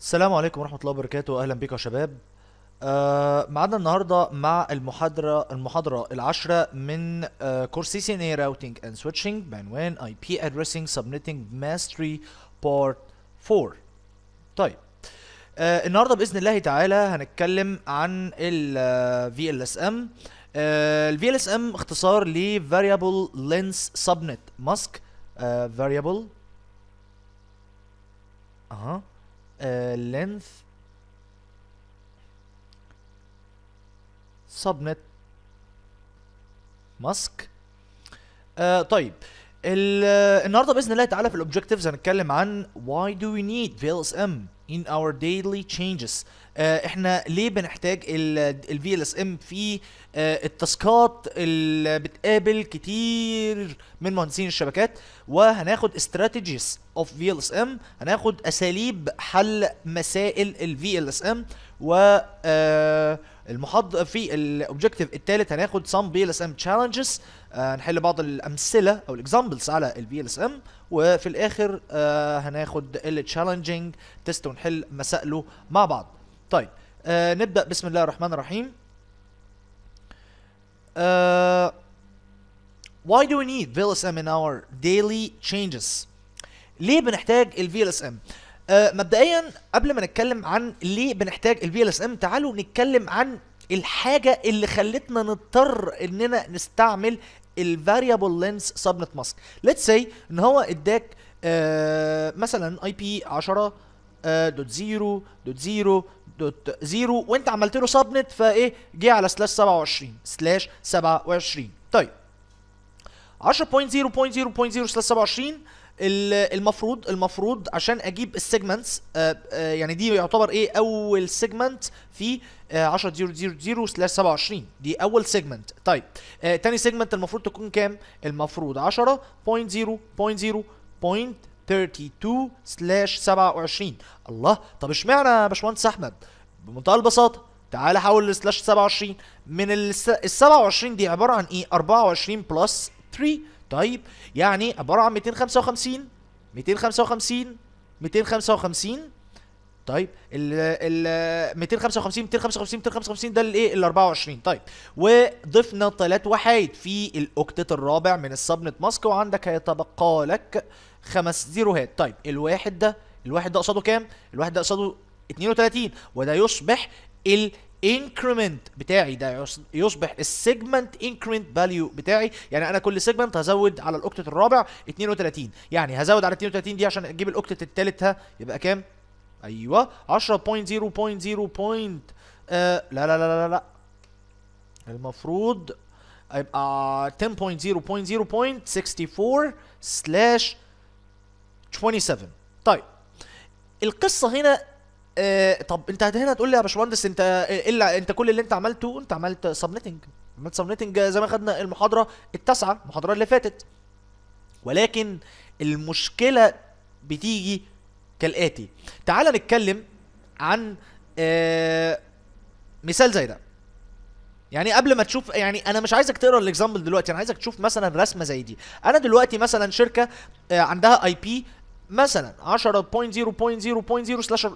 السلام عليكم ورحمة الله وبركاته أهلا بكم يا شباب آه معانا النهاردة مع المحاضرة المحاضرة العشرة من آه كورس سي ان اي راوتينج اند سويتشنج بعنوان اي بي ادريسنج سبنتنج ماستري بارت 4 طيب آه النهارده باذن الله تعالى هنتكلم عن ال آه، VLSM آه، ال VLSM اختصار ل Variable Lens Subnet Mask آه، Variable اها length subnet ماسك آه، طيب النهارده باذن الله تعالى في الاوبجكتيفز هنتكلم عن why do we need VLSM in our daily changes آه، احنا ليه بنحتاج ال VLSM في آه، التاسكات اللي بتقابل كتير من مهندسين الشبكات وهناخد استراتيجيز اوف في ال اس ام هناخد اساليب حل مسائل الفي ال اس ام و آه، المحض في الاوبجكتيف الثالث هناخد بي ال اس ام تشالنجز هنحل بعض الامثله او الاكزامبلز على في ال اس ام وفي الاخر آه هناخد التشالنجينج تيست ونحل مسائله مع بعض طيب آه، نبدا بسم الله الرحمن الرحيم uh, Why do we need VLSM in our daily changes? ليه بنحتاج ال اس ام آه، مبدئيا قبل ما نتكلم عن ليه بنحتاج ال اس ام تعالوا نتكلم عن الحاجه اللي خلتنا نضطر اننا نستعمل Variable Lens Subnet ماسك Let's say ان هو اداك آه مثلا اي بي 10 دوت زيرو دوت زيرو دوت زيرو وانت عملت له سبنت فايه جه على سلاش 27 سلاش 27 طيب 10.0.0.0 سلاش 27 المفروض المفروض عشان اجيب السيجمنتس آه، آه، يعني دي يعتبر ايه اول سيجمنت في 10000 سلاش 27 دي اول سيجمنت طيب آه، تاني سيجمنت المفروض تكون كام المفروض 10.0.0.32 سلاش 27 الله طب اشمعنى يا باشمهندس احمد بمنتهى البساطه تعال حول السلاش 27 من ال 27 دي عباره عن ايه 24 بلس 3 طيب يعني عباره عن 255 255 255 طيب ال 255 255 255 ده الايه ال 24 طيب وضفنا ثلاث وحايد في الاوكتيت الرابع من السبنت ماسك وعندك هيتبقى لك خمس زيروهات طيب الواحد ده الواحد ده قصاده كام؟ الواحد ده قصاده 32 وده يصبح ال increment بتاعي ده يصبح السيجمنت increment value بتاعي يعني انا كل سيجمنت هزود على الاوكتت الرابع 32 يعني هزود على 32 دي عشان اجيب الاوكتت الثالثه يبقى كام ايوه 10.0.0. آه، لا لا لا لا لا المفروض يبقى 10.0.0.64 سلاش 27 طيب القصه هنا آه، طب انت هنا تقول لي يا باشمهندس انت إيه الا انت كل اللي انت عملته انت عملت سبنتنج عملت سبنتنج زي ما خدنا المحاضره التاسعه المحاضره اللي فاتت ولكن المشكله بتيجي كالاتي تعال نتكلم عن آه مثال زي ده يعني قبل ما تشوف يعني انا مش عايزك تقرا الاكزامبل دلوقتي انا عايزك تشوف مثلا رسمه زي دي انا دلوقتي مثلا شركه آه، عندها اي بي مثلا 10.0.0.0 سلاش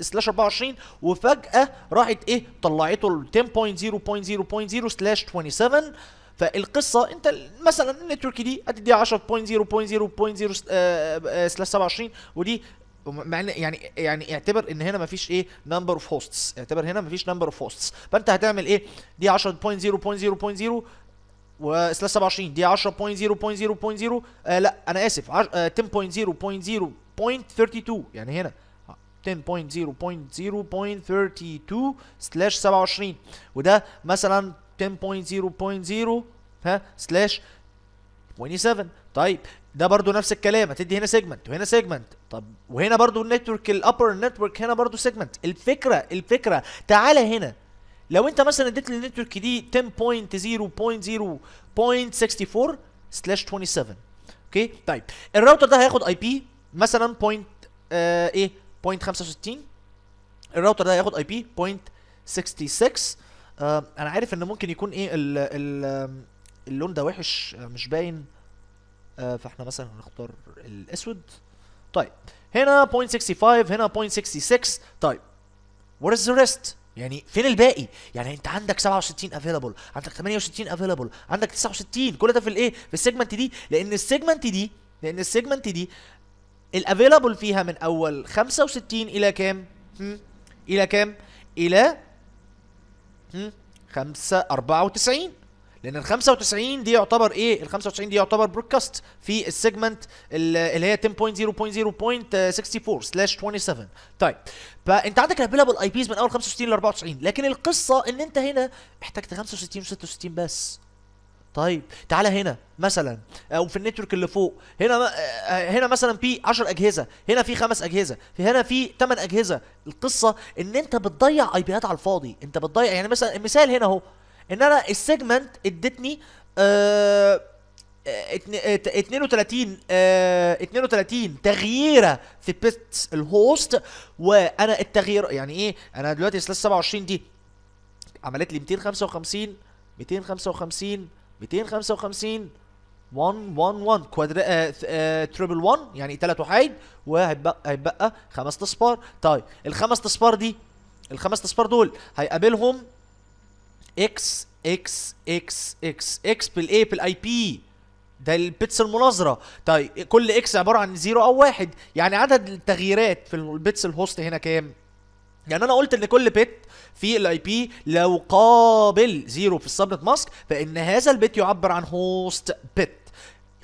24 وفجاه راحت ايه طلعته 10.0.0.0 سلاش 27 فالقصه انت مثلا النتورك دي هتدي 10.0.0.0 سلاش 27 ودي مع ان يعني يعني اعتبر ان هنا مفيش ايه نمبر اوف هوستس اعتبر هنا مفيش نمبر اوف هوستس فانت هتعمل ايه دي 10.0.0.0 وسلاش 27 دي 10.0.0.0 آه لا انا اسف عش... آه 10.0.0.32 يعني هنا 10.0.0.32 سلاش 27 وده مثلا 10.0.0 ها سلاش 27 طيب ده برضو نفس الكلام هتدي هنا سيجمنت وهنا سيجمنت طب وهنا برضو النتورك الابر نتورك هنا برضو سيجمنت الفكره الفكره تعالى هنا لو انت مثلا اديت للنتورك دي 10.0.0.64 سلاش 27 اوكي طيب الراوتر ده هياخد اي بي مثلا بوينت آه، ايه بوينت 65 الراوتر ده هياخد اي بي بوينت 66 انا عارف ان ممكن يكون ايه الـ الـ اللون ده وحش آه، مش باين آه فاحنا مثلا هنختار الاسود طيب هنا 0.65 هنا 0.66 طيب where is the rest يعني فين الباقي يعني انت عندك 67 افيلابل عندك 68 افيلابل عندك 69 كل ده في الايه في السيجمنت دي لان السيجمنت دي لان السيجمنت دي الافيلابل فيها من اول 65 الى كام الى كام الى 5 94 لان ال 95 دي يعتبر ايه ال 95 دي يعتبر برودكاست في السيجمنت اللي هي 10.0.0.64/27 سلاش طيب فانت عندك الافيلابل اي بيز من اول 65 ل 94 لكن القصه ان انت هنا احتجت 65 و66 بس طيب تعالى هنا مثلا او في النتورك اللي فوق هنا آه، هنا مثلا في 10 اجهزه هنا في خمس اجهزه في هنا في 8 اجهزه القصه ان انت بتضيع اي بيات على الفاضي انت بتضيع يعني مثلا المثال هنا اهو ان انا السيجمنت ادتني آه 32 آه 32 آه، آه، تغييره في بيست الهوست وانا التغيير يعني ايه انا دلوقتي سلاش 27 دي عملت لي 255 255 255 1 1 1 كوادر تريبل 1 يعني ثلاث وحيد وهيبقى هيبقى خمس اصفار طيب الخمس اصفار دي الخمس اصفار دول هيقابلهم اكس اكس اكس اكس اكس بالايه بالاي بي ده البيتس المناظره طيب كل اكس عباره عن زيرو او واحد يعني عدد التغييرات في البيتس الهوست هنا كام يعني انا قلت ان كل بت في الاي بي لو قابل زيرو في السبنت ماسك فان هذا البيت يعبر عن هوست بت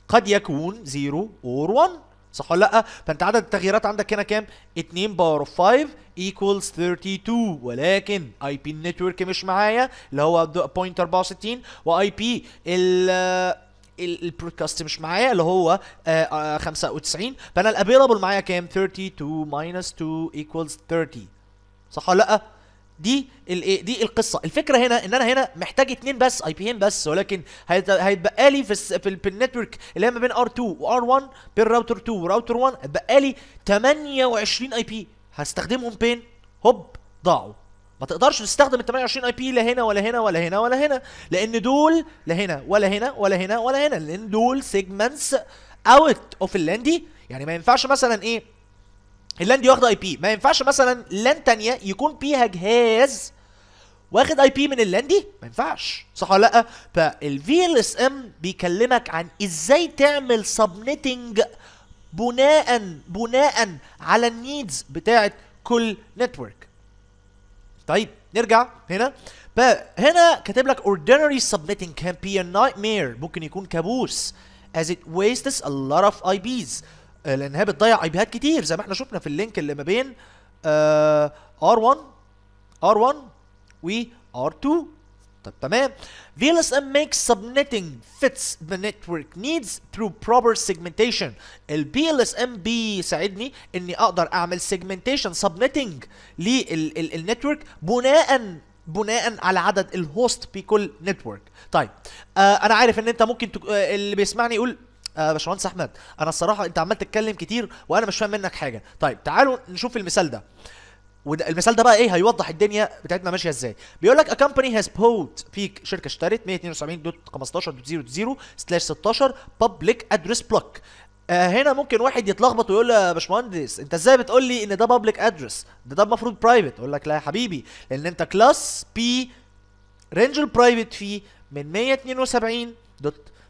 قد يكون زيرو اور 1 صح ولا لا فانت عدد التغييرات عندك هنا كام 2 باور اوف 5 ايكوالز 32 ولكن اي بي النتورك مش معايا اللي هو 0.64 واي بي ال البرودكاست مش معايا اللي هو 95 آه، آه، فانا الافيلابل معايا كام 32 ماينس 2 ايكوالز 30 صح ولا لا دي الايه دي القصه الفكره هنا ان انا هنا محتاج اتنين بس اي بي بس ولكن هيتبقى لي في في النتورك اللي هي ما بين ار2 وار1 بين راوتر 2 وراوتر 1 اتبقى لي 28 اي بي هستخدمهم فين هوب ضاعوا ما تقدرش تستخدم ال 28 اي بي لا هنا ولا هنا ولا هنا ولا هنا لان دول لا هنا ولا هنا ولا هنا ولا هنا لان دول سيجمنتس اوت اوف اللاندي يعني ما ينفعش مثلا ايه اللان دي واخده اي بي ما ينفعش مثلا لان تانية يكون فيها جهاز واخد اي بي من اللان دي ما ينفعش صح ولا لا فالفي ال اس ام بيكلمك عن ازاي تعمل سبنتنج بناء بناء على النيدز بتاعه كل نتورك طيب نرجع هنا فهنا كاتب لك ordinary submitting can be a nightmare ممكن يكون كابوس as it wastes a lot of IPs آه، لانها بتضيع اي بيهات كتير زي ما احنا شفنا في اللينك اللي ما بين آه، ار 1 ار R1 و ار 2 طب تمام VLSM makes subnetting fits the network needs through proper segmentation ال VLSM بيساعدني اني اقدر اعمل segmentation subnetting للنتورك بناء بناء على عدد الهوست بكل نتورك طيب آه انا عارف ان انت ممكن تك... آه اللي بيسمعني يقول آه باشمهندس احمد انا الصراحه انت عمال تتكلم كتير وانا مش فاهم منك حاجه طيب تعالوا نشوف المثال ده والمثال ده بقى ايه هيوضح الدنيا بتاعتنا ماشيه ازاي بيقول لك اكمباني هاز بوت bought بيك شركه اشترت 192.15.0.0/16 بابليك ادريس بلوك هنا ممكن واحد يتلخبط ويقول يا باشمهندس انت ازاي بتقول لي ان ده بابليك ادرس ده ده المفروض برايفت اقول لك لا يا حبيبي لان انت كلاس بي رينج البرايفت فيه من 172 دوت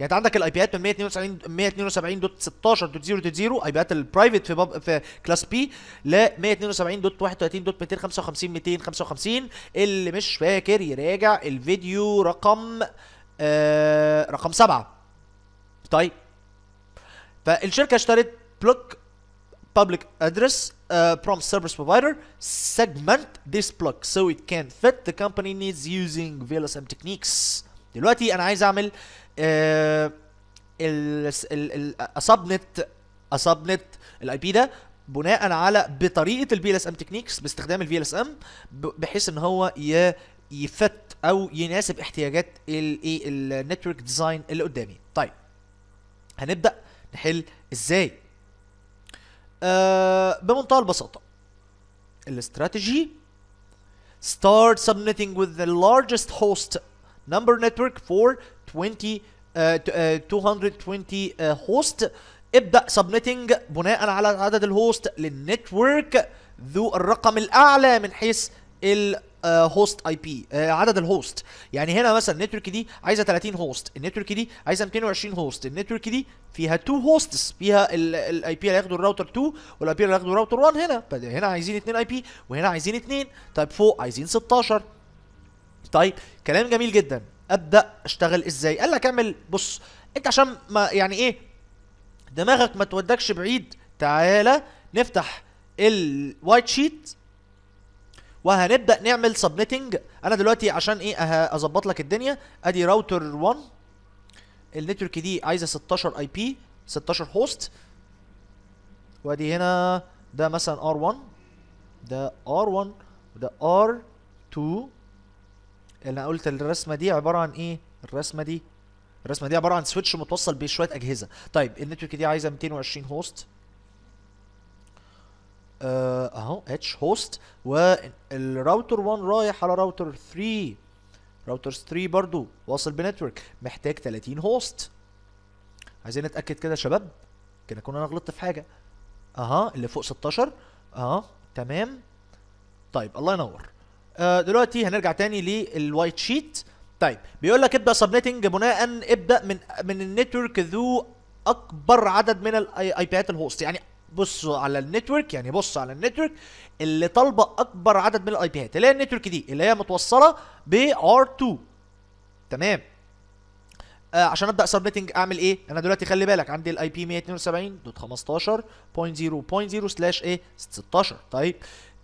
يعني انت عندك الاي بيات من 192 172 دوت 16 دوت 0 دوت 0 اي بيات البرايفت في باب في كلاس بي ل 172 دوت 31 دوت 255 255 اللي مش فاكر يراجع الفيديو رقم آه رقم 7 طيب فالشركه اشترت بلوك public address uh, آه، from service provider segment this block so it can fit the company needs using VLSM techniques دلوقتي انا عايز اعمل السبنت نت الاي بي ده بناء على بطريقه البي ال اس ام تكنيكس باستخدام البي ال اس ام بحيث ان هو يفت او يناسب احتياجات الايه النتورك ديزاين اللي قدامي طيب هنبدا نحل ازاي آه، بمنتهى البساطه الاستراتيجي start submitting with the largest host number network for 20 uh, uh, 220 uh, host ابدأ سبنيتنج بناء على عدد الهوست للنتورك ذو الرقم الأعلى من حيث هوست اي بي عدد الهوست يعني هنا مثلا النتورك دي عايزه 30 هوست النتورك دي عايزه 220 هوست النتورك دي فيها 2 هوستس فيها الاي بي اللي هياخده الراوتر 2 والاي بي اللي هياخده الراوتر 1 هنا هنا عايزين 2 اي بي وهنا عايزين 2 طيب فوق عايزين 16 طيب كلام جميل جدا ابدا اشتغل ازاي قال لك اعمل بص انت عشان ما يعني ايه دماغك ما تودكش بعيد تعالى نفتح الوايت شيت وهنبدا نعمل سبميتنج انا دلوقتي عشان ايه أه، اظبط لك الدنيا ادي راوتر 1 النتورك دي عايزه 16 اي بي 16 هوست وادي هنا ده مثلا ار1 ده ار1 وده ار2 انا قلت الرسمه دي عباره عن ايه الرسمه دي الرسمه دي عباره عن سويتش متوصل بشويه اجهزه طيب النتورك دي عايزه 220 هوست آه، اهو اتش هوست والراوتر 1 رايح على راوتر 3 راوتر 3 برضو واصل بنتورك محتاج 30 هوست عايزين نتاكد كده يا شباب كده كنا انا غلطت في حاجه اها اللي فوق 16 اها تمام طيب الله ينور آه، دلوقتي هنرجع تاني للوايت شيت طيب بيقول لك ابدا سبنيتنج بناء ابدا من من النتورك ذو اكبر عدد من الاي بيات الهوست يعني بص على النتورك يعني بص على النتورك اللي طالبه اكبر عدد من الاي بيات اللي هي النتورك دي اللي هي متوصله ب ار 2 تمام آه عشان ابدا سبنيتنج اعمل ايه انا دلوقتي خلي بالك عندي الاي بي 172.15.0.0 سلاش ايه 16 طيب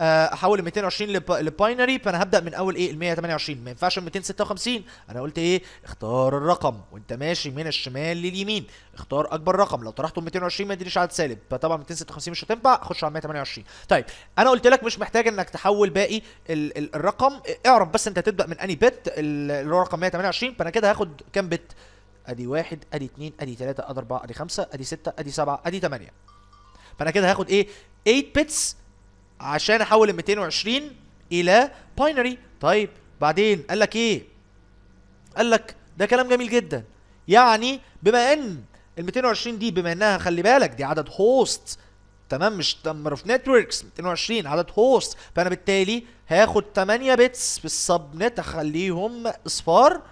احول آه، ال 220 للباينري فانا هبدا من اول ايه ال 128 ما ينفعش ال 256 انا قلت ايه اختار الرقم وانت ماشي من الشمال لليمين اختار اكبر رقم لو طرحته 220 ما يدينيش عدد سالب فطبعا 256 مش هتنفع خش على 128 طيب انا قلت لك مش محتاج انك تحول باقي ال ال الرقم اعرف بس انت هتبدا من اني بت اللي هو رقم 128 فانا كده هاخد كام بت ادي واحد ادي اثنين ادي ثلاثه ادي اربعه ادي خمسه ادي سته ادي سبعه ادي ثمانيه فانا كده هاخد ايه 8 بتس عشان احول ال 220 الى باينري طيب بعدين قال لك ايه قال لك ده كلام جميل جدا يعني بما ان ال 220 دي بما انها خلي بالك دي عدد هوست تمام مش نمبر اوف نتوركس 220 عدد هوست فانا بالتالي هاخد 8 بتس في السب نت اخليهم اصفار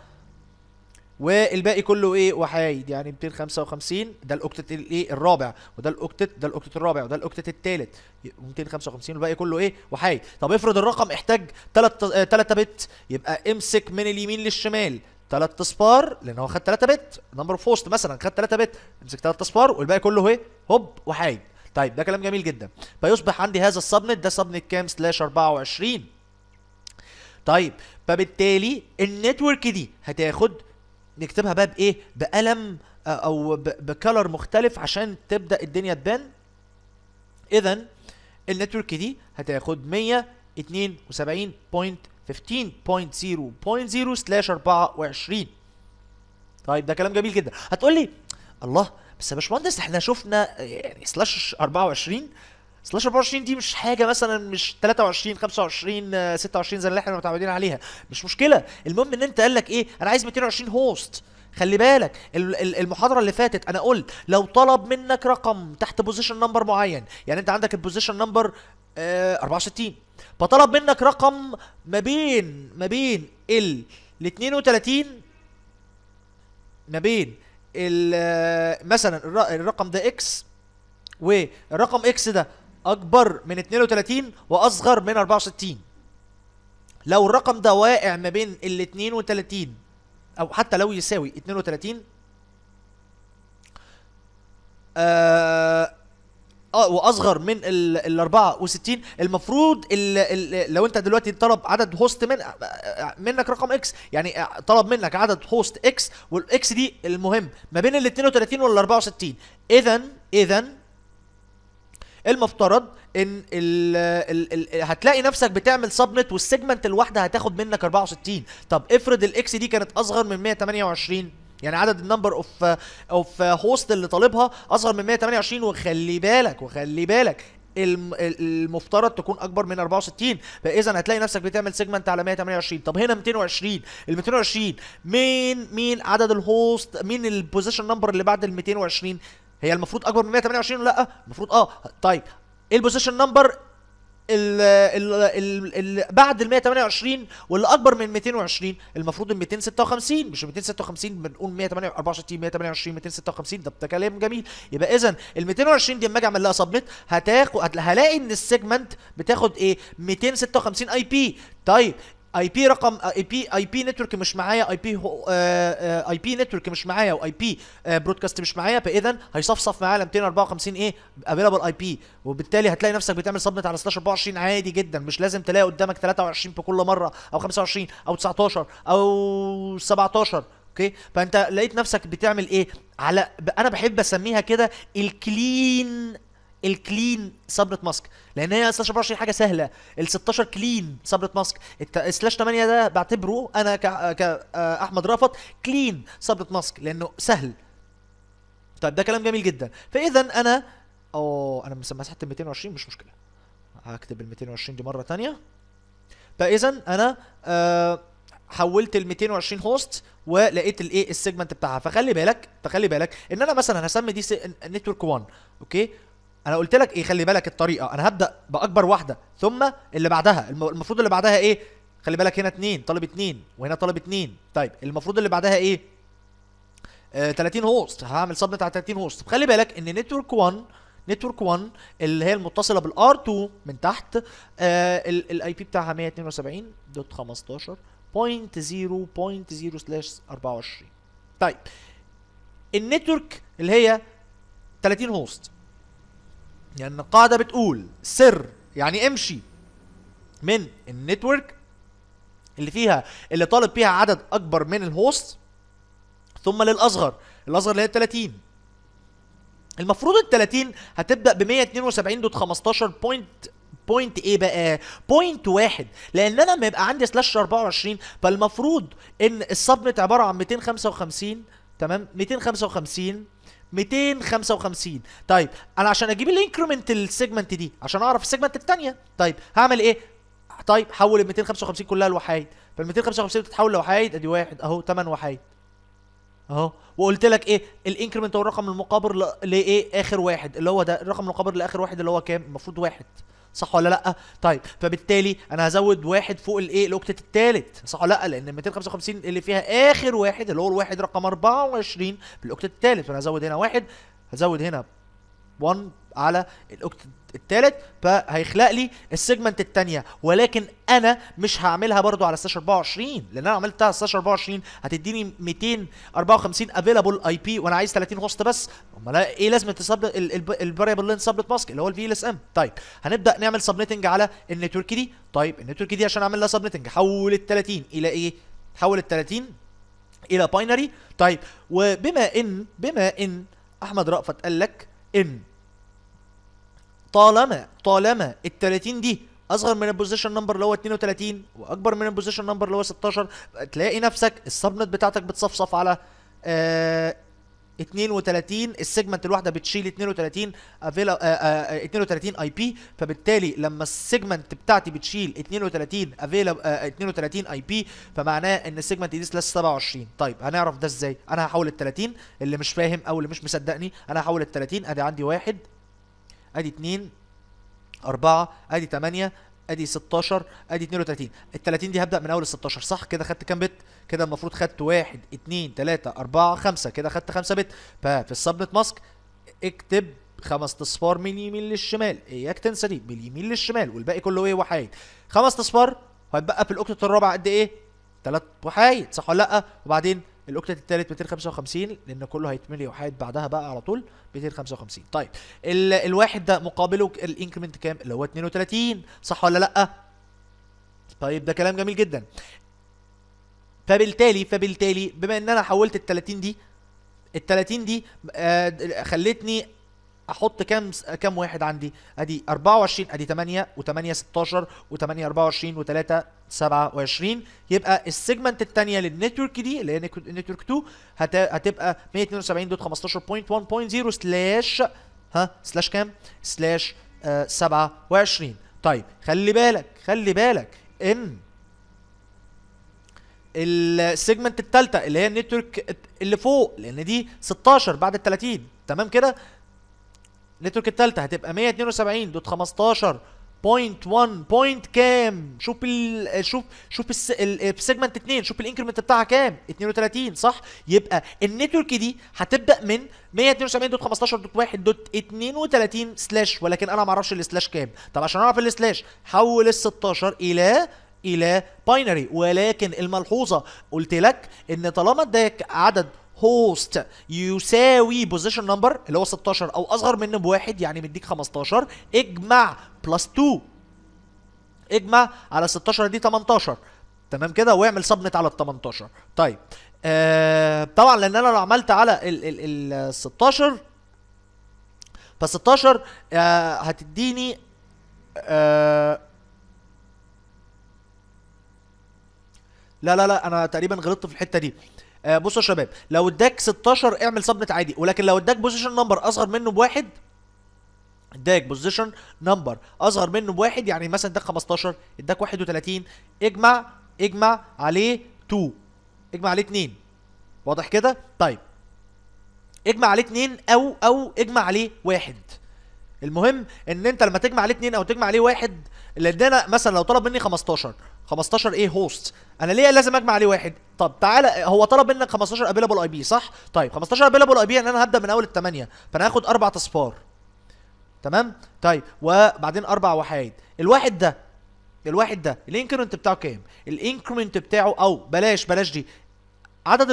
والباقي كله ايه وحايد يعني 255 ده الاوكتت الايه الرابع وده الاوكتت ده الاوكتت الرابع وده الاوكتت الثالث 255 والباقي كله ايه وحايد طب افرض الرقم احتاج 3 3 آه، بت يبقى امسك من اليمين للشمال ثلاث اصفار لان هو خد 3 بت نمبر فوست مثلا خد 3 بت امسك ثلاث اصفار والباقي كله ايه هوب وحايد طيب ده كلام جميل جدا فيصبح عندي هذا السبنت ده سبنت كام سلاش 24 طيب فبالتالي النتورك دي هتاخد نكتبها بقى بايه بقلم او بكلر مختلف عشان تبدا الدنيا تبان اذا النتورك دي هتاخد 172.15.0.0 سلاش 24 طيب ده كلام جميل جدا هتقول لي الله بس يا باشمهندس احنا شفنا يعني سلاش 24 اصل 24 دي مش حاجه مثلا مش 23 25 26 زي اللي احنا متعودين عليها مش مشكله المهم ان انت قال لك ايه انا عايز 220 هوست خلي بالك المحاضره اللي فاتت انا قلت لو طلب منك رقم تحت بوزيشن نمبر معين يعني انت عندك البوزيشن نمبر اه 64 فطلب منك رقم ما بين ما بين ال 32 ما بين آه، مثلا الرقم ده اكس والرقم اكس ده أكبر من 32 وأصغر من 64 لو الرقم ده واقع ما بين ال 32 أو حتى لو يساوي 32 آه،, آه واصغر من ال 64 المفروض ال ال لو انت دلوقتي طلب عدد هوست من منك رقم اكس يعني طلب منك عدد هوست اكس والاكس دي المهم ما بين ال 32 وال 64 اذا اذا المفترض ان الـ الـ الـ هتلاقي نفسك بتعمل سبنت والسيجمنت الواحده هتاخد منك 64 طب افرض الاكس دي كانت اصغر من 128 يعني عدد النمبر اوف اوف هوست اللي طالبها اصغر من 128 وخلي بالك وخلي بالك المفترض تكون اكبر من 64 فاذا هتلاقي نفسك بتعمل سيجمنت على 128 طب هنا 220 ال 220 مين مين عدد الهوست مين البوزيشن نمبر اللي بعد ال 220 هي المفروض اكبر من 128 ولا لا المفروض اه طيب ايه البوزيشن نمبر اللي بعد ال 128 واللي اكبر من 220 المفروض ال 256 مش 256 بنقول 164 128 256 ده كلام جميل يبقى اذا ال 220 دي اما اجي اعمل لها سبميت هتاخد هلاقي ان السيجمنت بتاخد ايه 256 اي بي طيب اي بي رقم اي بي اي بي نتورك مش معايا اي بي اي بي نتورك مش معايا واي بي برودكاست مش معايا فاذا هيصفصف معايا 254 ايه افيلابل اي بي وبالتالي هتلاقي نفسك بتعمل سبنت على سلاش 24 عادي جدا مش لازم تلاقي قدامك 23 بكل مره او 25 او 19 او 17 اوكي فانت لقيت نفسك بتعمل ايه على انا بحب اسميها كده الكلين الكلين صبره ماسك لان هي سلاش 24 حاجه سهله ال 16 كلين صبره ماسك السلاش 8 ده بعتبره انا كاحمد رافض كلين صبره ماسك لانه سهل طيب ده كلام جميل جدا فاذا انا اه انا مسحت حتى 220 مش مشكله هكتب ال 220 دي مره ثانيه فاذا انا آه حولت ال 220 هوست ولقيت الايه السيجمنت بتاعها فخلي بالك فخلي بالك ان انا مثلا هسمي دي نتورك 1 اوكي انا قلت لك ايه خلي بالك الطريقه انا هبدا باكبر واحده ثم اللي بعدها المفروض اللي بعدها ايه خلي بالك هنا اتنين طالب اتنين وهنا طالب اتنين طيب المفروض اللي بعدها ايه آه 30 هوست هعمل سبنت على 30 هوست خلي بالك ان نتورك 1 نتورك 1 اللي هي المتصله بالار 2 من تحت آه الاي بي بتاعها 172.15.0.0 24 طيب النتورك اللي هي 30 هوست يعني القاعدة بتقول سر يعني امشي من النتورك اللي فيها اللي طالب بيها عدد اكبر من الهوست ثم للاصغر الاصغر اللي هي 30 المفروض ال 30 هتبدا ب 172 دوت 15 بوينت بوينت ايه بقى؟ بوينت واحد لان انا لما يبقى عندي سلاش 24 فالمفروض ان السبنت عباره عن 255 تمام 255 255 طيب انا عشان اجيب الانكريمنت السيجمنت دي عشان اعرف السيجمنت الثانيه طيب هعمل ايه طيب حول ال 255 كلها لوحايد فال 255 بتتحول لوحايد ادي واحد اهو 8 وحايد اهو وقلت لك ايه الانكريمنت هو الرقم المقابل لايه اخر واحد اللي هو ده الرقم المقابل لاخر واحد اللي هو كام المفروض واحد صح ولا لا طيب فبالتالي انا هزود واحد فوق الايه الاوكتيت الثالث صح ولا لا لان 255 اللي فيها اخر واحد اللي هو الواحد رقم 24 الاوكتيت الثالث فانا هزود هنا واحد هزود هنا 1 على الاوكتيت الثالث فهيخلق لي السيجمنت الثانيه ولكن انا مش هعملها برضو على سلاش 24 لان انا عملتها سلاش 24 هتديني 254 افيلابل اي بي وانا عايز 30 هوست بس امال ايه لازمه الفاريبل لين سبليت ماسك اللي هو الفي ال اس ام طيب هنبدا نعمل سبنيتنج على النتورك دي طيب النتورك دي عشان اعمل لها سبنيتنج حول ال 30 الى ايه حول ال 30 الى باينري طيب وبما ان بما ان احمد رأفت قال لك ان طالما طالما ال 30 دي اصغر من البوزيشن نمبر اللي هو 32 واكبر من البوزيشن نمبر اللي هو 16 تلاقي نفسك السبنت بتاعتك بتصفصف على آه 32 السيجمنت الواحده بتشيل 32 افيلا 32 اي بي فبالتالي لما السيجمنت بتاعتي بتشيل 32 افيلا 32 اي بي فمعناه ان السيجمنت دي سلاس 27 طيب هنعرف ده ازاي انا هحول ال 30 اللي مش فاهم او اللي مش مصدقني انا هحول ال 30 ادي عندي 1 ادي 2 4 ادي 8 ادي 16 ادي 32 ال 30 دي هبدا من اول ال 16 صح كده خدت كام بت كده المفروض خدت 1 2 3 4 5 كده خدت 5 بت ففي السبنت ماسك اكتب خمس اصفار من اليمين للشمال اياك تنسى دي من اليمين للشمال والباقي كله ايه وحايد خمس اصفار وهتبقى في الاوكتت الرابع قد ايه ثلاث وحايد صح ولا لا وبعدين الاوكتيت الثالث 255 لان كله هيتملي وحايد بعدها بقى على طول 255 طيب ال الواحد ده مقابله الانكريمنت كام اللي هو 32 صح ولا لا طيب ده كلام جميل جدا فبالتالي فبالتالي بما ان انا حولت ال 30 دي ال 30 دي آه خلتني احط كام كام واحد عندي ادي 24 ادي 8 و8 16 و8 24 و3 27 يبقى السيجمنت الثانيه للنتورك دي اللي هي نتورك 2 هتبقى 172.15.1.0 سلاش ها سلاش كام سلاش آه 27 طيب خلي بالك خلي بالك ان السيجمنت الثالثه اللي هي النتورك اللي فوق لان دي 16 بعد ال 30 تمام كده النتورك الثالثه هتبقى 172 دوت 15 بوينت 1 بوينت كام شوف ال شوف شوف السيجمنت 2 شوف الانكريمنت بتاعها كام 32 صح يبقى النتورك دي هتبدا من 172.15.1.32 سلاش ولكن انا ما اعرفش السلاش كام طب عشان اعرف السلاش حول ال 16 الى الى باينري ولكن الملحوظه قلت لك ان طالما اداك عدد هوست يساوي بوزيشن نمبر اللي هو 16 او اصغر منه بواحد يعني مديك 15 اجمع بلس 2 اجمع على 16 دي 18 تمام كده واعمل سبنت على ال 18 طيب آه طبعا لان انا لو عملت على ال ال ال 16 ف 16 آه هتديني آه لا لا لا انا تقريبا غلطت في الحته دي آه بصوا يا شباب لو اداك 16 اعمل سبنت عادي ولكن لو اداك بوزيشن نمبر اصغر منه بواحد اداك بوزيشن نمبر اصغر منه بواحد يعني مثلا اداك 15 اداك 31 اجمع اجمع عليه 2 اجمع عليه 2 واضح كده طيب اجمع عليه 2 او او اجمع عليه 1 المهم ان انت لما تجمع عليه 2 او تجمع عليه 1 لان انا مثلا لو طلب مني 15 15 ايه هوست انا ليه لازم اجمع عليه واحد طب تعالى هو طلب منك 15 افيلابل اي بي صح طيب 15 افيلابل اي بي ان انا هبدا من اول الثمانيه فانا هاخد اربع تصفار تمام طيب وبعدين اربع وحايد الواحد ده الواحد ده الانكرمنت بتاعه كام الانكرمنت بتاعه او بلاش بلاش دي عدد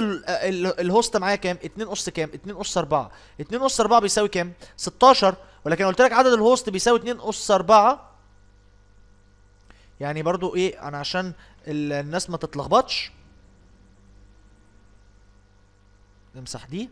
الهوست معايا كام 2 اس كام 2 اس 4 2 اس 4 بيساوي كام 16 ولكن قلت لك عدد الهوست بيساوي 2 اس 4 يعني برضو ايه انا عشان الناس ما تتلخبطش نمسح دي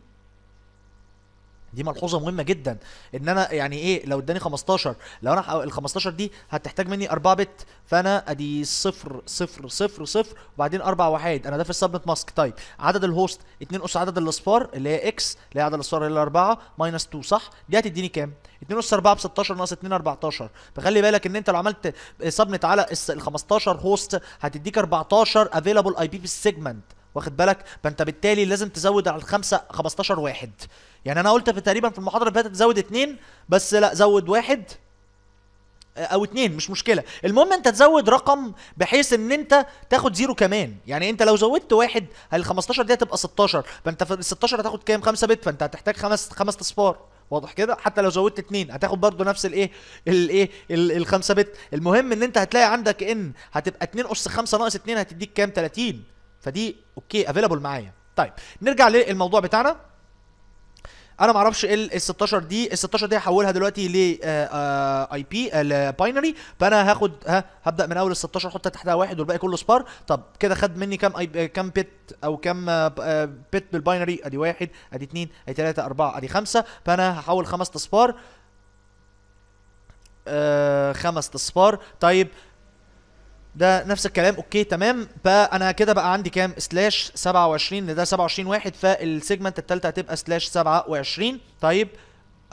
دي ملحوظه مهمه جدا ان انا يعني ايه لو اداني 15 لو انا ال 15 دي هتحتاج مني 4 بت فانا ادي 0 0 0 0 وبعدين اربع وحيد انا ده في السبنت ماسك طيب عدد الهوست 2 اس عدد الاصفار اللي هي اكس اللي هي عدد الاصفار اللي هي 4 ماينس 2 صح دي هتديني كام 2 اس 4 ب 16 ناقص 2 14 فخلي بالك ان انت لو عملت سبنت على ال 15 هوست هتديك 14 افيلابل اي بي في السيجمنت واخد بالك فانت بالتالي لازم تزود على الخمسه 15 واحد يعني انا قلت في تقريبا في المحاضره اللي فاتت زود اتنين بس لا زود واحد آه، او اتنين مش مشكله المهم انت تزود رقم بحيث ان انت تاخد زيرو كمان يعني انت لو زودت واحد ال 15 دي هتبقى 16 فانت في ال 16 هتاخد كام 5 بت فانت هتحتاج خمس خمس اصفار واضح كده حتى لو زودت اتنين هتاخد برضو نفس الايه الايه الخمسة بت المهم ان انت هتلاقي عندك ان هتبقى 2 اس 5 ناقص 2 هتديك كام 30 فدي اوكي افيلابل معايا طيب نرجع للموضوع بتاعنا انا ما اعرفش ايه ال 16 دي ال 16 دي هحولها دلوقتي ل آه، آه، اي بي باينري آه، فانا هاخد ها هبدا من اول ال 16 احط تحتها واحد والباقي كله سبار طب كده خد مني كام اي كام بت او كام بت بالباينري ادي واحد ادي اثنين ادي ثلاثه اربعه ادي خمسه فانا هحول خمس سبار آه خمس اصفار طيب آه ده نفس الكلام اوكي تمام فانا كده بقى عندي كام سلاش 27 ده 27 واحد فالسيجمنت التالتة هتبقى سلاش 27 طيب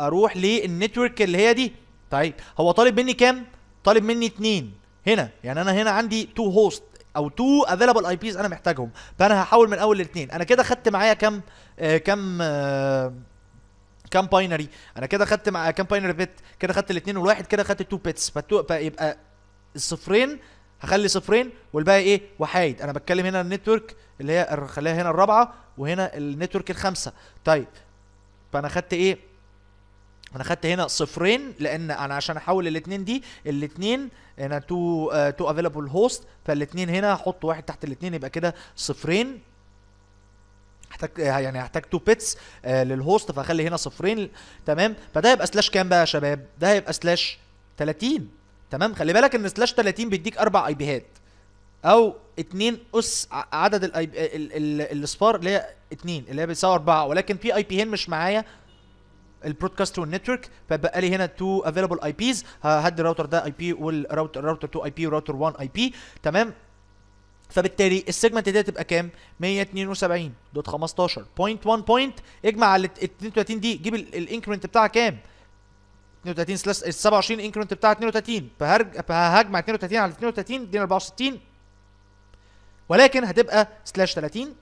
اروح للنتورك اللي هي دي طيب هو طالب مني كام طالب مني 2 هنا يعني انا هنا عندي 2 هوست او 2 افيلابل اي بيز انا محتاجهم فانا هحول من اول الاثنين انا كده خدت معايا كام آه كام آه كام باينري انا كده خدت مع كام باينري بت كده خدت الاثنين والواحد كده خدت التو بيتس فيبقى الصفرين هخلي صفرين والباقي ايه وحايد انا بتكلم هنا النتورك اللي هي خليها هنا الرابعه وهنا النتورك الخامسه طيب فانا خدت ايه انا خدت هنا صفرين لان انا عشان احول الاثنين دي الاثنين هنا تو اه تو افيلابل هوست فالاثنين هنا هحط واحد تحت الاثنين يبقى كده صفرين احتاج آه، يعني هحتاج تو بيتس آه للهوست فاخلي هنا صفرين تمام فده هيبقى سلاش كام بقى يا شباب ده هيبقى سلاش 30 تمام خلي بالك ان سلاش 30 بيديك اربع اي هات او اتنين اس عدد الاي السبار اللي هي اتنين اللي هي بتساوي اربعه ولكن في اي بي هين مش معايا البرودكاست والنتورك فبقى لي هنا تو افيلبل اي بيز هدي الراوتر ده اي بي والراوتر راوتر 2 اي بي وراوتر 1 اي بي تمام فبالتالي السيجمنت دي هتبقى كام 172.15.1 بوينت اجمع على ال 32 دي جيب الانكرمنت بتاعها كام 32 سلاش ال 27 انكرمنت بتاع 32 فهرج فهجمع 32 على 32 ادينا 64 ولكن هتبقى سلاش 30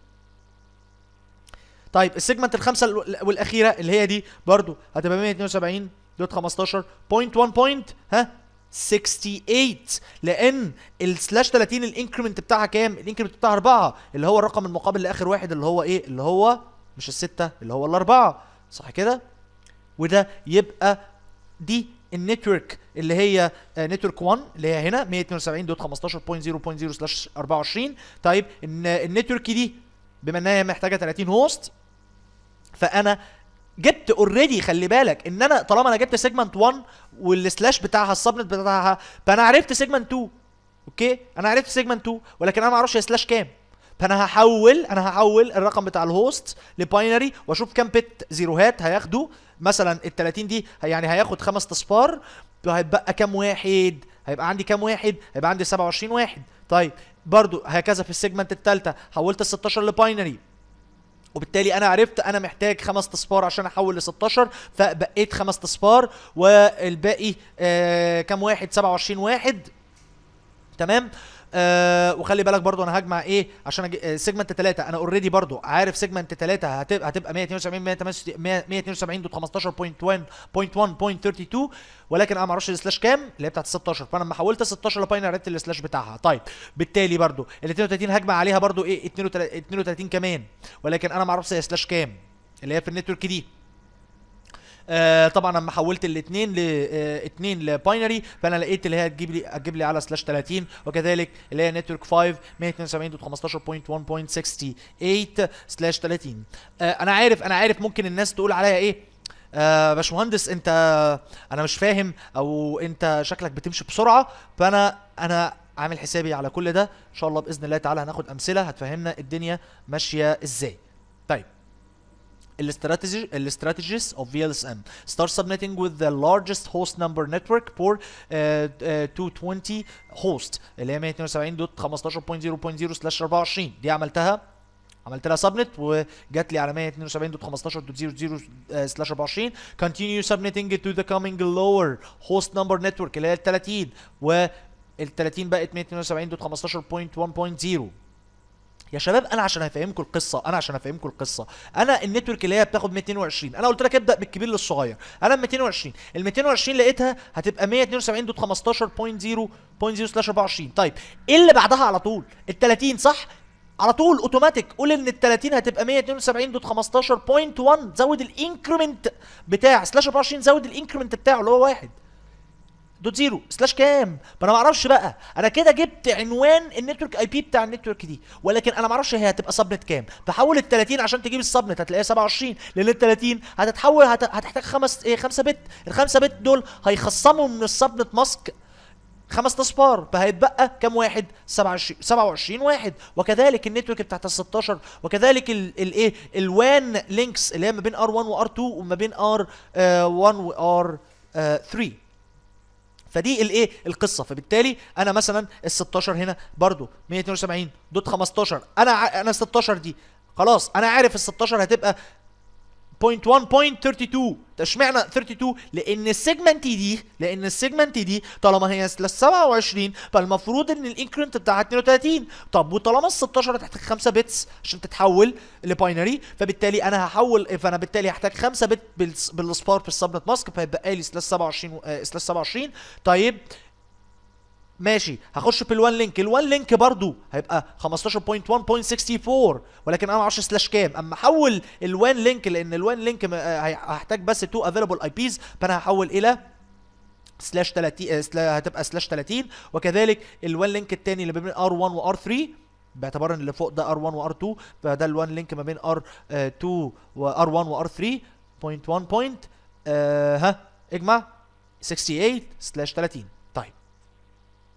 طيب السيجمنت الخمسه والاخيره اللي هي دي برضو هتبقى 172 دوت 15 بوينت 1 بوينت ها 68 لان السلاش 30 الانكرمنت بتاعها كام؟ الانكرمنت بتاعها 4 اللي هو الرقم المقابل لاخر واحد اللي هو ايه؟ اللي هو مش الستة اللي هو الاربعة صح كده؟ وده يبقى دي النتورك اللي هي آه، نتورك 1 اللي هي هنا 172.15.0.0 24 طيب آه، النتورك دي بما انها محتاجه 30 هوست فانا جبت اوريدي خلي بالك ان انا طالما انا جبت سيجمنت 1 والسلاش بتاعها السبنت بتاعها فانا عرفت سيجمنت 2 اوكي انا عرفت سيجمنت 2 ولكن انا ما اعرفش هي سلاش كام فانا هحول انا هحول الرقم بتاع الهوست لباينري واشوف كام بت زيروهات هياخدوا مثلا ال 30 دي يعني هياخد خمس اصفار وهيتبقى كام واحد هيبقى عندي كام واحد هيبقى عندي 27 واحد طيب برضو هكذا في السيجمنت الثالثه حولت ال 16 لباينري وبالتالي انا عرفت انا محتاج خمس اصفار عشان احول ل 16 فبقيت خمس اصفار والباقي آه كام واحد 27 واحد تمام آه وخلي بالك برضو انا هجمع ايه عشان سيجمنت آه، 3 انا اوريدي برضو عارف سيجمنت 3 هتبقى هتبقى 172 172 15.1.1.32 ولكن انا ما اعرفش السلاش كام اللي هي بتاعت 16 فانا لما حولت 16 لباين عرفت السلاش بتاعها طيب بالتالي برضو ال 32 هجمع عليها برضو ايه 32 كمان ولكن انا ما اعرفش سلاش كام اللي هي في النتورك دي آه طبعا لما حولت الاثنين ل اثنين آه، لباينري فانا لقيت اللي هي هتجيب لي هتجيب لي على سلاش 30 وكذلك اللي هي نتورك 5 172.15.1.68 سلاش 30 آه انا عارف انا عارف ممكن الناس تقول عليا ايه آه باشمهندس انت انا مش فاهم او انت شكلك بتمشي بسرعه فانا انا عامل حسابي على كل ده ان شاء الله باذن الله تعالى هناخد امثله هتفهمنا الدنيا ماشيه ازاي طيب strategists of VLSM. Start submitting with the largest host number network for uh, uh, 220 host اللي هي 172.15.0.0 سلاش 24 دي عملتها عملت لها سبنت وجات لي على 172.15.0.0 سلاش 24 continue submitting to the coming lower host number network اللي هي ال 30 وال 30 بقت 172.15.1.0 يا شباب انا عشان هفهمكم القصه انا عشان هفهمكم القصه انا النتورك اللي هي بتاخد 220 انا قلت لك ابدا بالكبير للصغير انا 220 ال 220 لقيتها هتبقي 172 سلاش 172.15.0.0/24 طيب ايه اللي بعدها على طول ال 30 صح على طول اوتوماتيك قول ان ال 30 هتبقى 172 دوت 1 زود الانكريمنت بتاع سلاش 24 زود الانكريمنت بتاعه اللي هو واحد دوت زيرو سلاش كام فانا ما اعرفش بقى انا كده جبت عنوان النتورك اي بي بتاع النتورك دي ولكن انا ما اعرفش هي هتبقى سبنت كام فحول ال 30 عشان تجيب السبنت هتلاقيها 27 لان ال 30 هتتحول هت... هتحتاج خمس ايه 5 بت ال 5 بت دول هيخصموا من السبنت ماسك خمس اصفار فهيتبقى كام واحد 27 27 واحد وكذلك النتورك بتاعت ال 16 وكذلك الايه الوان لينكس اللي هي ما بين ار1 وار2 وما بين ار1 آه، وار3 آه، فدي الايه القصه فبالتالي انا مثلا ال 16 هنا برده 172 دوت 15 انا انا 16 دي خلاص انا عارف ال 16 هتبقى بوينت 1 بوينت 32 اشمعنى 32 لان السيجمنت دي لان السيجمنت دي طالما هي 27 فالمفروض ان الانكرنت بتاعها 32 طب وطالما ال 16 هتحتاج 5 بتس عشان تتحول لباينري فبالتالي انا هحول فانا بالتالي هحتاج 5 بت بالسبار في السبنت ماسك فهيبقى لي سلاش 27 سلاش 27 طيب ماشي هخش في الوان لينك الوان لينك برضو هيبقى 15.1.64 ولكن انا معرفش سلاش كام اما احول الوان لينك لان الوان لينك آه، هحتاج بس تو افيلبل اي بيز فانا هحول الى سلاش 30 آه، هتبقى سلاش 30 وكذلك الوان لينك الثاني اللي بين ار1 وار3 باعتبار ان اللي فوق ده ار1 وار2 فده الوان لينك ما بين ار2 وار1 وار3 بوينت 1 بوينت ها اجمع 68 سلاش 30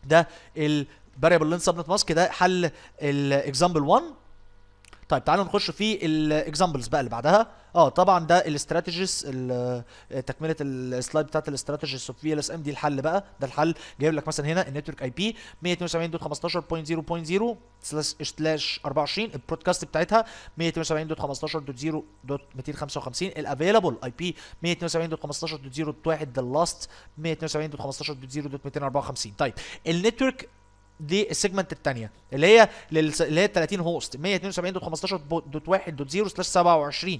ده الفاريبل لينث سبنت ماسك ده حل الاكزامبل 1 طيب تعالوا نخش في الاكزامبلز بقى اللي بعدها اه طبعا ده الاستراتيجيز آه، تكمله السلايد بتاعت الاستراتيجيز اوف في ال اس ام دي الحل بقى ده الحل جايب لك مثلا هنا النتورك اي بي 172.15.0.0 سلاش سلاش 24 البرودكاست بتاعتها 172.15.0.255 الافيلابل اي بي 172.15.0.1 ذا لاست 172.15.0.254 طيب النتورك دي السيجمنت الثانيه اللي هي للس... اللي هي 30 هوست 172.15.1.0/27 27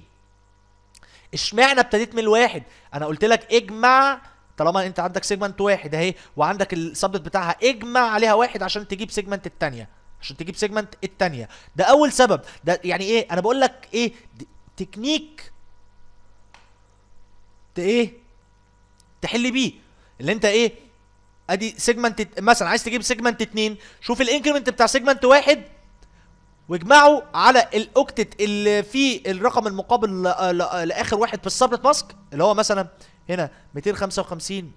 اشمعني ابتديت من الواحد انا قلت لك اجمع طالما انت عندك سيجمنت واحد اهي وعندك السبت بتاعها اجمع عليها واحد عشان تجيب سيجمنت الثانيه عشان تجيب سيجمنت الثانيه ده اول سبب ده يعني ايه انا بقول لك ايه تكنيك ايه تحل بيه اللي انت ايه ادي سيجمنت مثلا عايز تجيب سيجمنت 2 شوف الانكريمنت بتاع سيجمنت 1 واجمعه على الاوكتت اللي فيه الرقم المقابل لاخر واحد في السبلت ماسك اللي هو مثلا هنا 255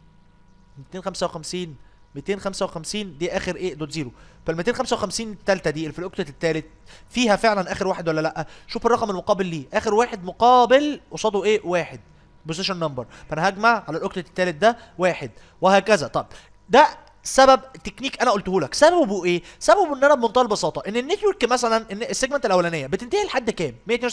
255 255 دي اخر ايه دوت زيرو فال 255 الثالثه دي في الاوكتت الثالث فيها فعلا اخر واحد ولا لا شوف الرقم المقابل ليه اخر واحد مقابل قصاده ايه واحد بوزيشن نمبر فانا هجمع على الاوكتت الثالث ده واحد وهكذا طب ده سبب تكنيك انا قلته لك سببه ايه سببه ان انا بمنتهى البساطه ان النتورك مثلا إن السيجمنت الاولانيه بتنتهي لحد كام 172.15.0.255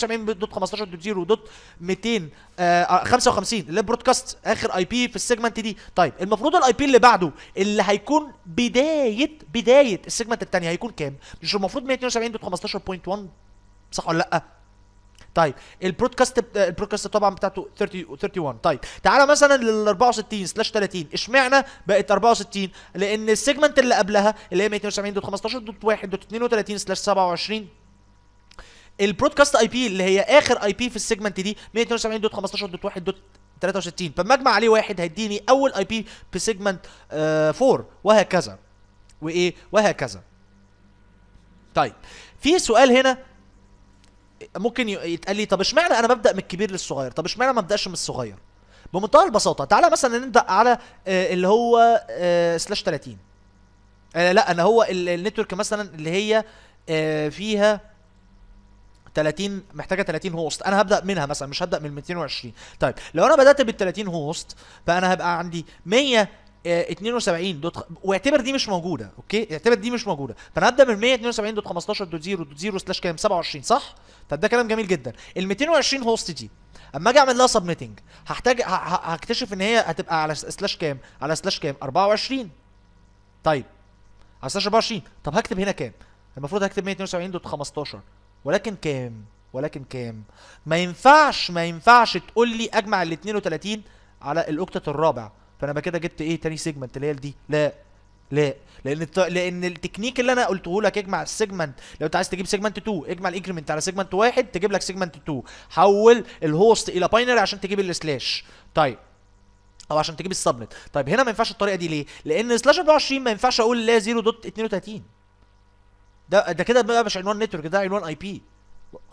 آه 55 اللي برودكاست اخر اي بي في السيجمنت دي طيب المفروض الاي بي اللي بعده اللي هيكون بدايه بدايه السيجمنت الثانيه هيكون كام مش المفروض 172.15.1 صح ولا لا طيب البرودكاست البرودكاست طبعا بتاعته 30 31 طيب تعالى مثلا لل 64 سلاش 30 اشمعنى بقت 64 لان السيجمنت اللي قبلها اللي هي 32 سلاش 27 البرودكاست اي بي اللي هي اخر اي بي في السيجمنت دي دوت 63 فمجمع عليه واحد هيديني اول اي بي في سيجمنت 4 آه، وهكذا وايه وهكذا طيب في سؤال هنا ممكن يتقال لي طب اشمعنى انا ببدا من الكبير للصغير طب اشمعنى ما ابداش من الصغير بمنتهى البساطه تعالى مثلا نبدا على آه، اللي هو سلاش آه، 30 آه، لا انا هو النتورك مثلا اللي هي فيها 30 محتاجه 30 هوست انا هبدا منها مثلا مش هبدا من 220 طيب لو انا بدات بال 30 هوست فانا هبقى عندي 100 72 آه، دوت واعتبر دي مش موجوده اوكي اعتبر دي مش موجوده فنبدا من 172 دوت 15 دوت 0 دوت 0 سلاش كام 27 صح طب ده كلام جميل جدا ال 220 هوست دي اما اجي اعمل لها سبميتنج هحتاج هكتشف ان هي هتبقى على سلاش كام على سلاش كام 24 طيب على سلاش 24 طب هكتب هنا كام المفروض هكتب 172 دوت 15 ولكن كام ولكن كام ما ينفعش ما ينفعش تقول لي اجمع ال 32 على الاوكتت الرابع فانا بقى كده جبت ايه تاني سيجمنت اللي هي دي لا لا لان الت... لان التكنيك اللي انا قلته لك اجمع السيجمنت لو انت عايز تجيب سيجمنت 2 اجمع الانكريمنت على سيجمنت 1 تجيب لك سيجمنت 2 حول الهوست الى باينري عشان تجيب السلاش طيب او عشان تجيب السبنت طيب هنا ما ينفعش الطريقه دي ليه لان سلاش 24 ما ينفعش اقول لا 0.32 ده ده كده بقى مش عنوان نتورك ده عنوان اي بي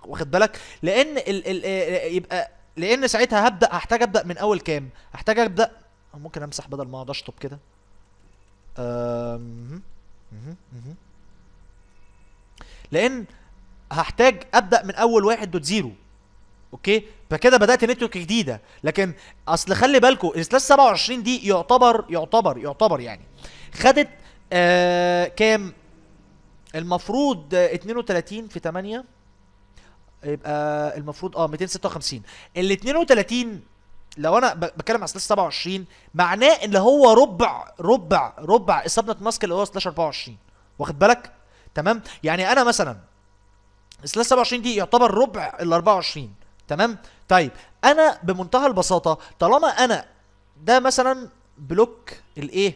واخد بالك لان ال ال آه، يبقى لان ساعتها هبدا هحتاج ابدا من اول كام هحتاج ابدا ممكن امسح بدل ما اقعد اشطب كده لان هحتاج ابدا من اول واحد دوت زيرو اوكي فكده بدات نتورك جديده لكن اصل خلي بالكم السلاش 27 دي يعتبر يعتبر يعتبر يعني خدت آه كام المفروض 32 في 8 يبقى المفروض اه 256 ال 32 لو انا بتكلم على سلاش 27 معناه ان هو ربع ربع ربع السبنة ماسك اللي هو سلاش 24 واخد بالك تمام يعني انا مثلا سلاش 27 دي يعتبر ربع ال 24 تمام طيب انا بمنتهى البساطه طالما انا ده مثلا بلوك الايه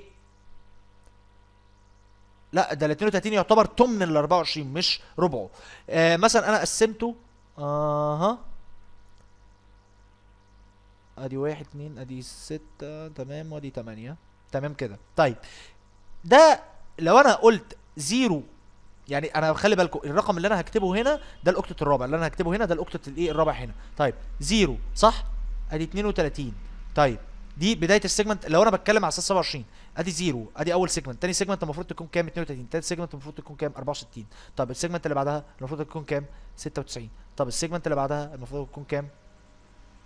لا ده ال 32 يعتبر ثمن ال 24 مش ربعه آه مثلا انا قسمته اها آه ادي واحد اتنين ادي ستة تمام وادي تمانية تمام كده طيب ده لو انا قلت زيرو يعني انا خلي بالكم الرقم اللي انا هكتبه هنا ده الاوكتت الرابع اللي انا هكتبه هنا ده الاوكتت الايه الرابع هنا طيب زيرو صح ادي 32 طيب دي بدايه السيجمنت لو انا بتكلم على اساس 27 ادي زيرو ادي اول سيجمنت ثاني سيجمنت المفروض تكون كام 32 ثالث سيجمنت المفروض تكون كام 64 طب السيجمنت اللي بعدها المفروض تكون كام 96 طب السيجمنت اللي بعدها المفروض تكون كام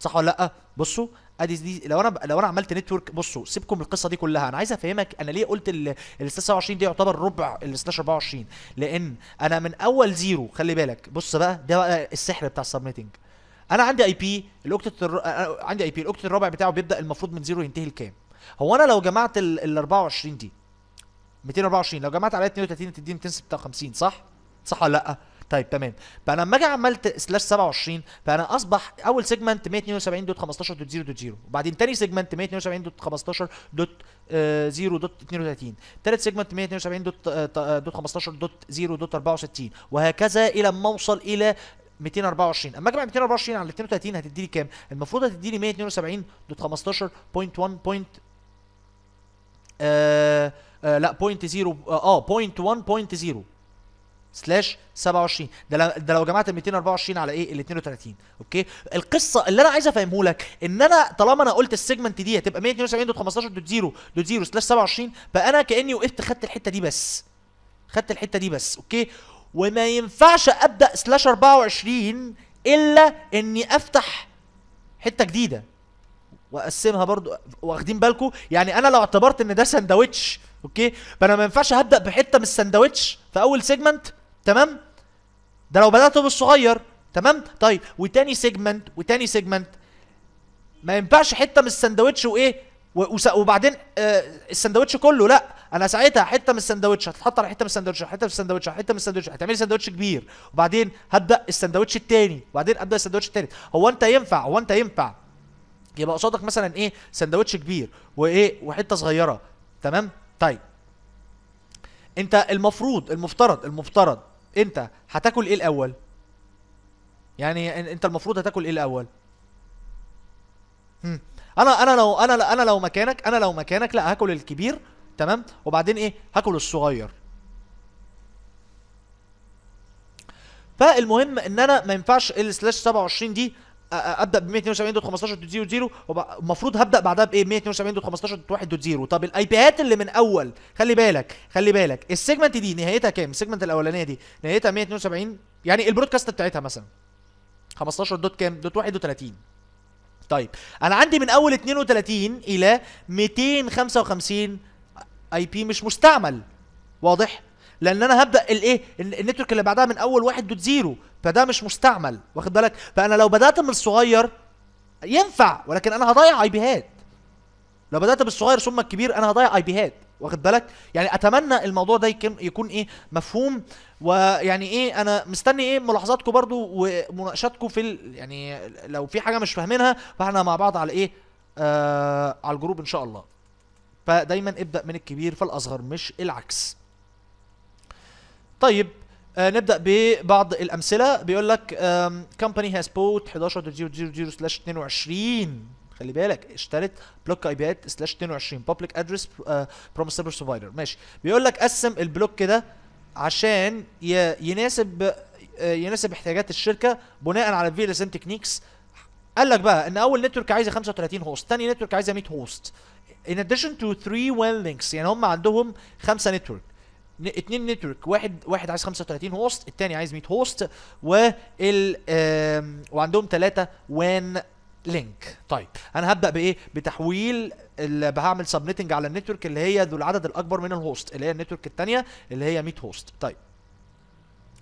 صح ولا لا بصوا ادي دي لو انا لو انا عملت نتورك بصوا سيبكم القصه دي كلها انا عايز افهمك انا ليه قلت ال 26 دي يعتبر ربع ال 24 لان انا من اول زيرو خلي بالك بص بقى ده بقى السحر بتاع السبميتنج انا عندي اي بي الاوكتت الر... عندي اي بي الاوكتت الرابع بتاعه بيبدا المفروض من زيرو ينتهي لكام هو انا لو جمعت ال 24 دي 224 لو جمعت عليها 32 تديني 256 صح صح ولا لا طيب تمام فانا لما اجي عملت سلاش 27 فانا اصبح اول سيجمنت 172 دوت 15 دوت 0 دوت 0 وبعدين ثاني سيجمنت 172 دوت 15 دوت 0 آه، دوت 32 ثالث سيجمنت 172 دوت آه، آه، دوت 15 دوت 0 دوت 64 وهكذا الى ما اوصل الى 224 اما اجمع 224 على 32 هتدي لي كام المفروض هتدي لي 172 دوت آه آه لا بوينت 0 اه بوينت 1 بوينت سلاش 27 ده ده لو جمعت ال 224 على ايه ال 32 اوكي القصه اللي انا عايز افهمه لك ان انا طالما انا قلت السيجمنت دي هتبقى 172 دوت دوت 15 0 سلاش 27 فانا كاني وقفت خدت الحته دي بس خدت الحته دي بس اوكي وما ينفعش ابدا سلاش 24 الا اني افتح حته جديده واقسمها برضو واخدين بالكم يعني انا لو اعتبرت ان ده سندوتش اوكي فانا ما ينفعش هبدا بحته من السندوتش في اول سيجمنت تمام ده لو بدأته بالصغير تمام طيب وتاني سيجمنت وتاني سيجمنت ما ينفعش حته من الساندوتش وايه وبعدين آه الساندوتش كله لا انا ساعتها حته من الساندوتش هتتحط على حته من الساندوتش حته من الساندوتش حته من الساندوتش هتعمل ساندوتش كبير وبعدين هبدا الساندوتش التاني وبعدين ابدا الساندوتش التالت هو انت ينفع هو انت ينفع يبقى قصادك مثلا ايه ساندوتش كبير وايه وحته صغيره تمام طيب انت المفروض المفترض المفترض انت هتاكل ايه الاول يعني انت المفروض هتاكل ايه الاول هم. انا انا لو انا انا لو مكانك انا لو مكانك لا هاكل الكبير تمام وبعدين ايه هاكل الصغير فالمهم ان انا ما ينفعش السلاش 27 دي ابدا ب 172 دوت 15 دوت المفروض هبدا بعدها بايه 172 دوت 15 دوت 1 دوت طب الاي بيات اللي من اول خلي بالك خلي بالك السيجمنت دي نهايتها كام السيجمنت الاولانيه دي نهايتها 172 يعني البرودكاست بتاعتها مثلا 15 دوت كام دوت 31 طيب انا عندي من اول 32 الى 255 اي بي مش مستعمل واضح لان انا هبدا الايه النتورك اللي بعدها من اول واحد دوت زيرو فده مش مستعمل واخد بالك فانا لو بدات من الصغير ينفع ولكن انا هضيع اي بيهات لو بدات بالصغير ثم الكبير انا هضيع اي بيهات واخد بالك يعني اتمنى الموضوع ده يكون يكون ايه مفهوم ويعني ايه انا مستني ايه ملاحظاتكم برضو ومناقشاتكم في ال... يعني لو في حاجه مش فاهمينها فاحنا مع بعض على ايه آه على الجروب ان شاء الله فدايما ابدا من الكبير فالاصغر مش العكس طيب آه نبدا ببعض الامثله بيقول لك كمباني هاز بوت 11.000 سلاش 22 خلي بالك اشترت بلوك اي بيات سلاش 22 بابليك ادرس بروميس سيرفر سوفايدر ماشي بيقول لك قسم البلوك ده عشان يناسب يناسب احتياجات الشركه بناء على في اس ان تكنيكس قال لك بقى ان اول نتورك عايزه 35 هوست ثاني نتورك عايزه 100 هوست in addition to 3 وين links يعني هم عندهم خمسه نتورك اثنين نتورك واحد واحد عايز 35 هوست الثاني عايز 100 هوست وال وعندهم ثلاثه وان لينك طيب انا هبدا بايه بتحويل اللي هعمل سبنتنج على النتورك اللي هي ذو العدد الاكبر من الهوست اللي هي النتورك الثانيه اللي هي 100 هوست طيب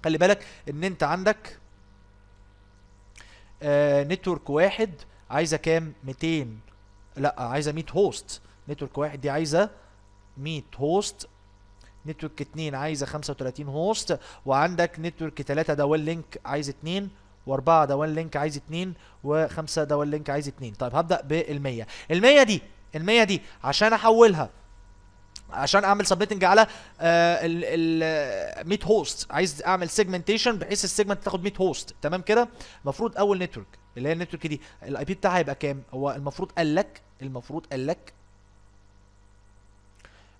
خلي بالك ان انت عندك آه نتورك واحد عايزه كام 200 لا عايزه 100 هوست نتورك واحد دي عايزه 100 هوست نتورك 2 عايزه 35 هوست وعندك نتورك 3 ده داون لينك عايز 2 و4 ده داون لينك عايز 2 و5 ده داون لينك عايز 2 طيب هبدا بال100 ال100 دي ال100 دي عشان احولها عشان اعمل سبميتنج على آه، ال 100 هوست عايز اعمل سيجمنتيشن بحيث السيجمنت تاخد 100 هوست تمام كده المفروض اول نتورك اللي هي النتورك دي الاي بي بتاعها هيبقى كام هو المفروض قال لك المفروض قال لك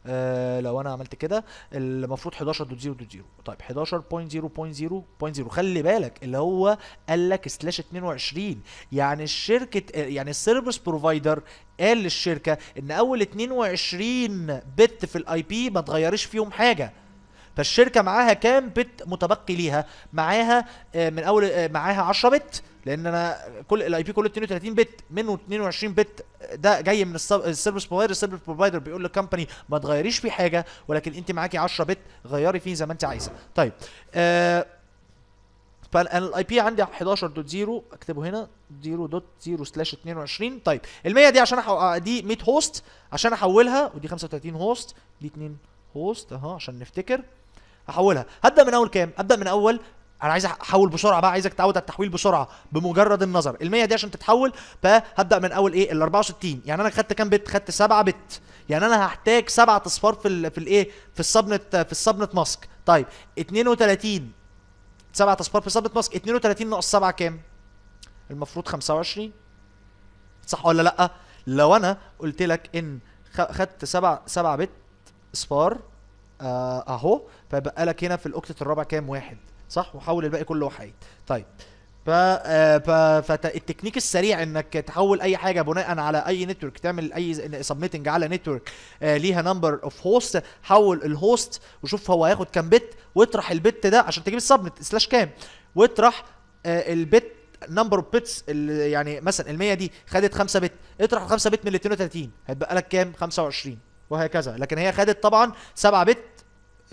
آه لو انا عملت كده المفروض 11.0.0 طيب 11.0.0.0 خلي بالك اللي هو قال لك سلاش 22 يعني الشركه يعني السيرفيس بروفايدر قال للشركه ان اول 22 بت في الاي بي ما تغيريش فيهم حاجه فالشركه معاها كام بت متبقي ليها معاها آه، من اول آه، معاها 10 بت لان انا كل الاي بي كله 32 بت منه 22 بت ده جاي من السيرفيس بروفايدر السيرفيس بروفايدر بيقول للكمباني ما تغيريش فيه حاجه ولكن انت معاكي 10 بت غيري فيه زي ما انت عايزه طيب آه فانا الاي بي عندي 11.0 اكتبه هنا 0.0 سلاش 22 طيب ال 100 دي عشان أحو... آه، دي 100 هوست عشان احولها ودي 35 هوست دي 2 هوست اهو عشان نفتكر احولها هبدا من اول كام ابدا من اول انا عايز احول بسرعه بقى عايزك تعود على التحويل بسرعه بمجرد النظر ال100 دي عشان تتحول فهبدا من اول ايه ال64 يعني انا خدت كام بت خدت 7 بت يعني انا هحتاج 7 اصفار في الـ في الايه في السبنت في السبنت ماسك طيب 32 7 اصفار في السبنت ماسك 32 ناقص 7 كام المفروض 25 صح ولا لا لو انا قلت لك ان خدت 7 7 بت اصفار آه، اهو فبقى لك هنا في الاوكتت الرابع كام واحد صح وحول الباقي كله وحيد طيب ف... آه، ف... فالتكنيك السريع انك تحول اي حاجه بناء على اي نتورك تعمل اي سبميتنج على نتورك آه، ليها نمبر اوف هوست حول الهوست وشوف هو هياخد كام بت واطرح البت ده عشان تجيب السبنت سلاش كام واطرح البت نمبر اوف بيتس يعني مثلا ال 100 دي خدت 5 بت اطرح 5 بت من ال 32 هيتبقى لك كام 25 وهكذا لكن هي خدت طبعا 7 بت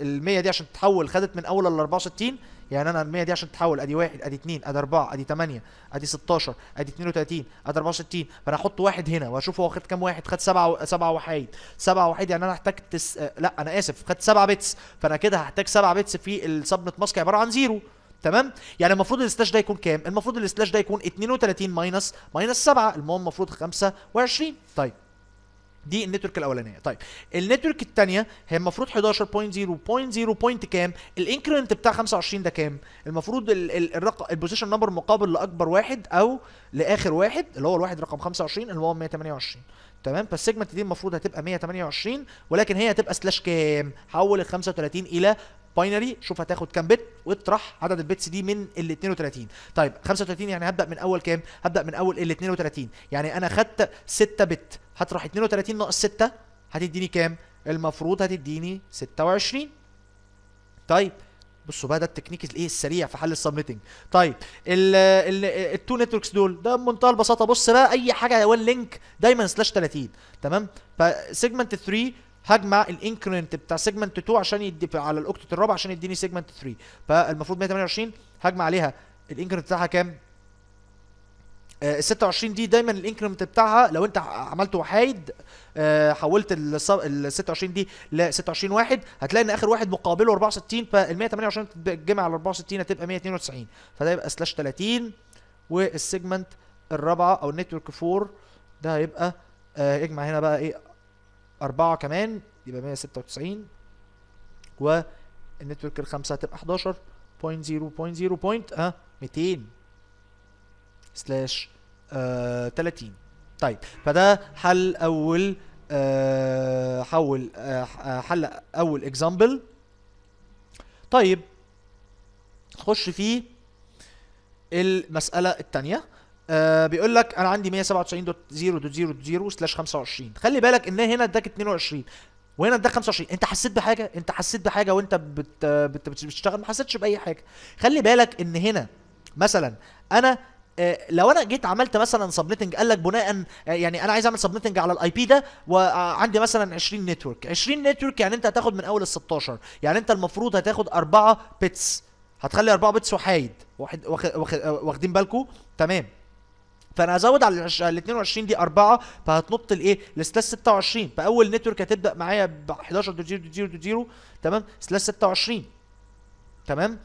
ال 100 دي عشان تتحول خدت من اول ال 64 يعني انا ال100 دي عشان تتحول ادي 1 ادي 2 ادي 4 ادي 8 ادي 16 ادي 32 ادي 64 فانا احط واحد هنا واشوف هو خد كام واحد خد 7 7 وحيد 7 وحيد يعني انا هحتاج تس... لا انا اسف خد 7 بتس فانا كده هحتاج 7 بتس في السبنت ماسك عباره عن زيرو تمام يعني المفروض السلاش ده يكون كام المفروض السلاش ده يكون 32 ماينس ماينس 7 المهم المفروض 25 طيب دي النتورك الاولانيه طيب النتورك الثانيه هي المفروض 11.0.0 بوينت كام الانكريمنت بتاع 25 ده كام المفروض الرقم البوزيشن نمبر مقابل لاكبر واحد او لاخر واحد اللي هو الواحد رقم 25 اللي هو 128 تمام فالسيجمنت دي المفروض هتبقى 128 ولكن هي هتبقى سلاش كام حول ال 35 الى باينري شوف هتاخد كام بت واطرح عدد البيتس دي من ال 32 طيب 35 يعني هبدا من اول كام هبدا من اول ال 32 يعني انا خدت 6 بت هطرح 32 ناقص 6 هتديني كام المفروض هتديني 26 طيب بصوا بقى ده التكنيك الايه السريع في حل السبميتنج طيب ال ال التو نتوركس دول ده بمنتهى البساطه بص بقى اي حاجه وان لينك دايما سلاش 30 تمام فسيجمنت 3 هجمه الانكريمنت بتاع سيجمنت 2 عشان يدي على الاوكتت الرابع عشان يديني سيجمنت 3 فالمفروض 128 هجمه عليها الانكريمنت بتاعها كام؟ آه، ال 26 دي دايما الانكريمنت بتاعها لو انت عملته وحايد آه، حولت ال 26 دي ل 26 واحد هتلاقي ان اخر واحد مقابله 64 فال 128 تتجمع على 64 هتبقى 192 فده يبقى سلاش 30 والسيجمنت الرابعه او النتورك 4 ده هيبقى اجمع آه، هنا بقى ايه 4 كمان يبقى 196 والنتورك الخمسه هتبقى 11 بوينت 0 بوينت 0 بوينت ها 200 سلاش 30 طيب فده حل اول آه حول آه, آه، حل اول اكزامبل طيب خش في المساله الثانيه آه بيقول لك انا عندي 197.0.0.0 سلاش 25 خلي بالك ان هنا اداك 22 وهنا اداك 25 انت حسيت بحاجه انت حسيت بحاجه وانت بت... بت... بتشتغل ما حسيتش باي حاجه خلي بالك ان هنا مثلا انا آه لو انا جيت عملت مثلا سبنتنج قال لك بناء آه، يعني انا عايز اعمل سبنتنج على الاي بي ده وعندي مثلا 20 نتورك 20 نتورك يعني انت هتاخد من اول ال 16 يعني انت المفروض هتاخد 4 بيتس هتخلي 4 بيتس وحايد واخدين بالكم تمام فانا هزود على ال 22 دي 4 فهتنط لايه لسلاش 26 فاول نتورك هتبدا معايا ب 11 0 0 0 تمام سلاش 26 تمام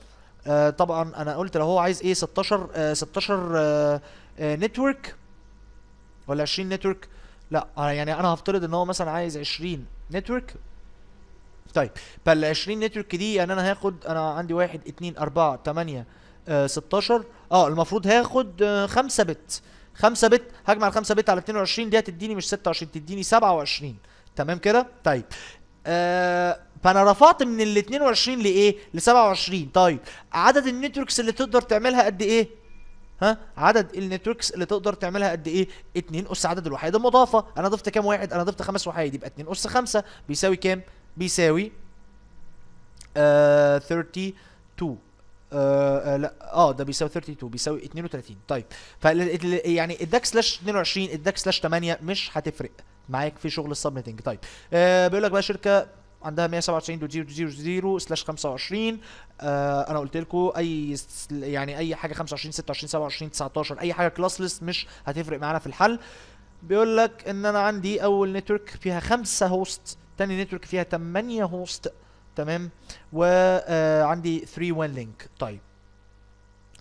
آه طبعا انا قلت لو هو عايز ايه 16 آه 16 آه آه نتورك ولا 20 نتورك لا يعني انا هفترض ان هو مثلا عايز 20 نتورك طيب فال 20 نتورك دي يعني انا هاخد انا عندي 1 2 4 8 16 اه المفروض هاخد 5 آه، بت 5 بت هجمع ال 5 بت على 22 دي هتديني مش 26 تديني 27 تمام كده طيب آه فانا رفعت من ال 22 لايه ل 27 طيب عدد النتوركس اللي تقدر تعملها قد ايه ها عدد النتوركس اللي تقدر تعملها قد ايه 2 اس عدد الوحيد المضافه انا ضفت كام واحد انا ضفت خمس وحيد يبقى 2 اس 5 بيساوي كام بيساوي آه 32 آه، لا اه ده بيساوي 32 بيساوي 32 طيب ف يعني اداك سلاش 22 اداك سلاش 8 مش هتفرق معاك في شغل السبميتنج طيب آه بيقول لك بقى شركه عندها 197.000 سلاش 25 آه انا قلت لكم اي يعني اي حاجه 25 26 27 19 اي حاجه كلاسلس مش هتفرق معانا في الحل بيقول لك ان انا عندي اول نتورك فيها خمسه هوست تاني نتورك فيها 8 هوست تمام وعندي 3 1 لينك طيب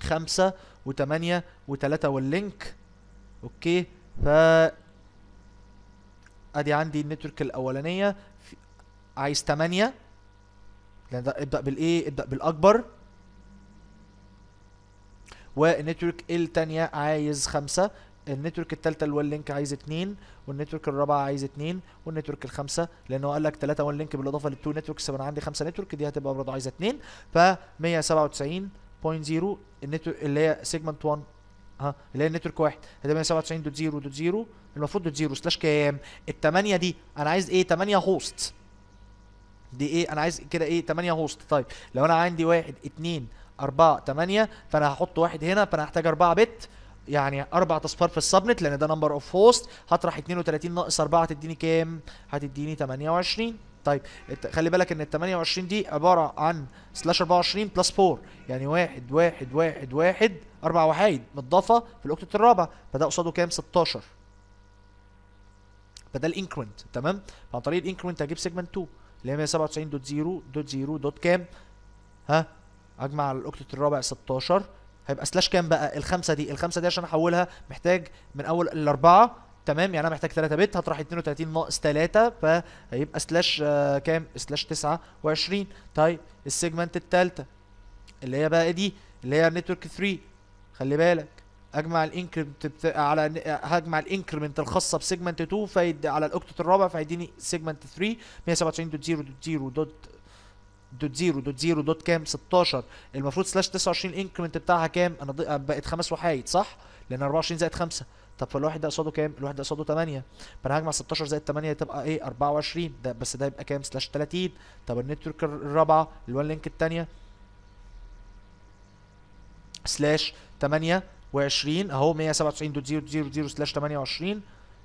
5 و8 و3 واللينك اوكي ف ادي عندي النتورك الاولانيه عايز 8 ابدا بالايه ابدا بالاكبر والنتورك الثانيه عايز 5 النتورك الثالثه الوان لينك عايز اثنين والنتورك الرابعه عايز اثنين والنتورك الخامسه لان هو قال لك ثلاثه وان لينك بالاضافه للتو نتوركس فانا عندي خمسه نتورك دي هتبقى برضه عايزه اثنين ف 197.0 النتورك اللي هي سيجمنت 1 ها اللي هي النتورك 1 هتبقى 97.0.0 المفروض دوت زيرو سلاش كام الثمانيه دي انا عايز ايه 8 هوست دي ايه انا عايز كده ايه 8 هوست طيب لو انا عندي واحد اثنين اربعه ثمانيه فانا هحط واحد هنا فانا هحتاج اربعه بت يعني اربع اصفار في السبنت لان ده نمبر اوف هوست هطرح 32 ناقص 4 هتديني كام؟ هتديني 28 طيب خلي بالك ان ال 28 دي عباره عن سلاش 24 بلس 4 يعني 1 1 1 1 اربع وحايد متضافه في الاوكتت الرابع فده قصاده كام؟ 16 فده الانكرمنت تمام؟ فعن طريق الانكرمنت هجيب سيجمنت 2 اللي هي 197.0.0. كام؟ ها؟ اجمع الاوكتت الرابع 16 هيبقى سلاش كام بقى الخمسه دي الخمسه دي عشان احولها محتاج من اول الاربعه تمام يعني انا محتاج 3 بت هتروح 32 ناقص 3 فهيبقى سلاش آه، كام سلاش 29 طيب السيجمنت الثالثه اللي هي بقى دي اللي هي نتورك 3 خلي بالك اجمع الانكريمنت بتا... على هجمع الانكريمنت الخاصه بسيجمنت 2 فيدي على الاوكتت الرابع فيديني سيجمنت 3 197.0.0.0 دوت زيرو دوت زيرو دوت كام 16 المفروض سلاش 29 الانكريمنت بتاعها كام انا آه، بقت خمس وحايد صح لان 24 زائد 5 طب فالواحد ده قصاده كام الواحد ده قصاده 8 فانا هجمع 16 زائد 8 تبقى ايه 24 ده بس ده يبقى كام سلاش 30 طب النتورك الرابعه هو لينك الثانيه سلاش 28 اهو 197 دوت زيرو زيرو زيرو سلاش 28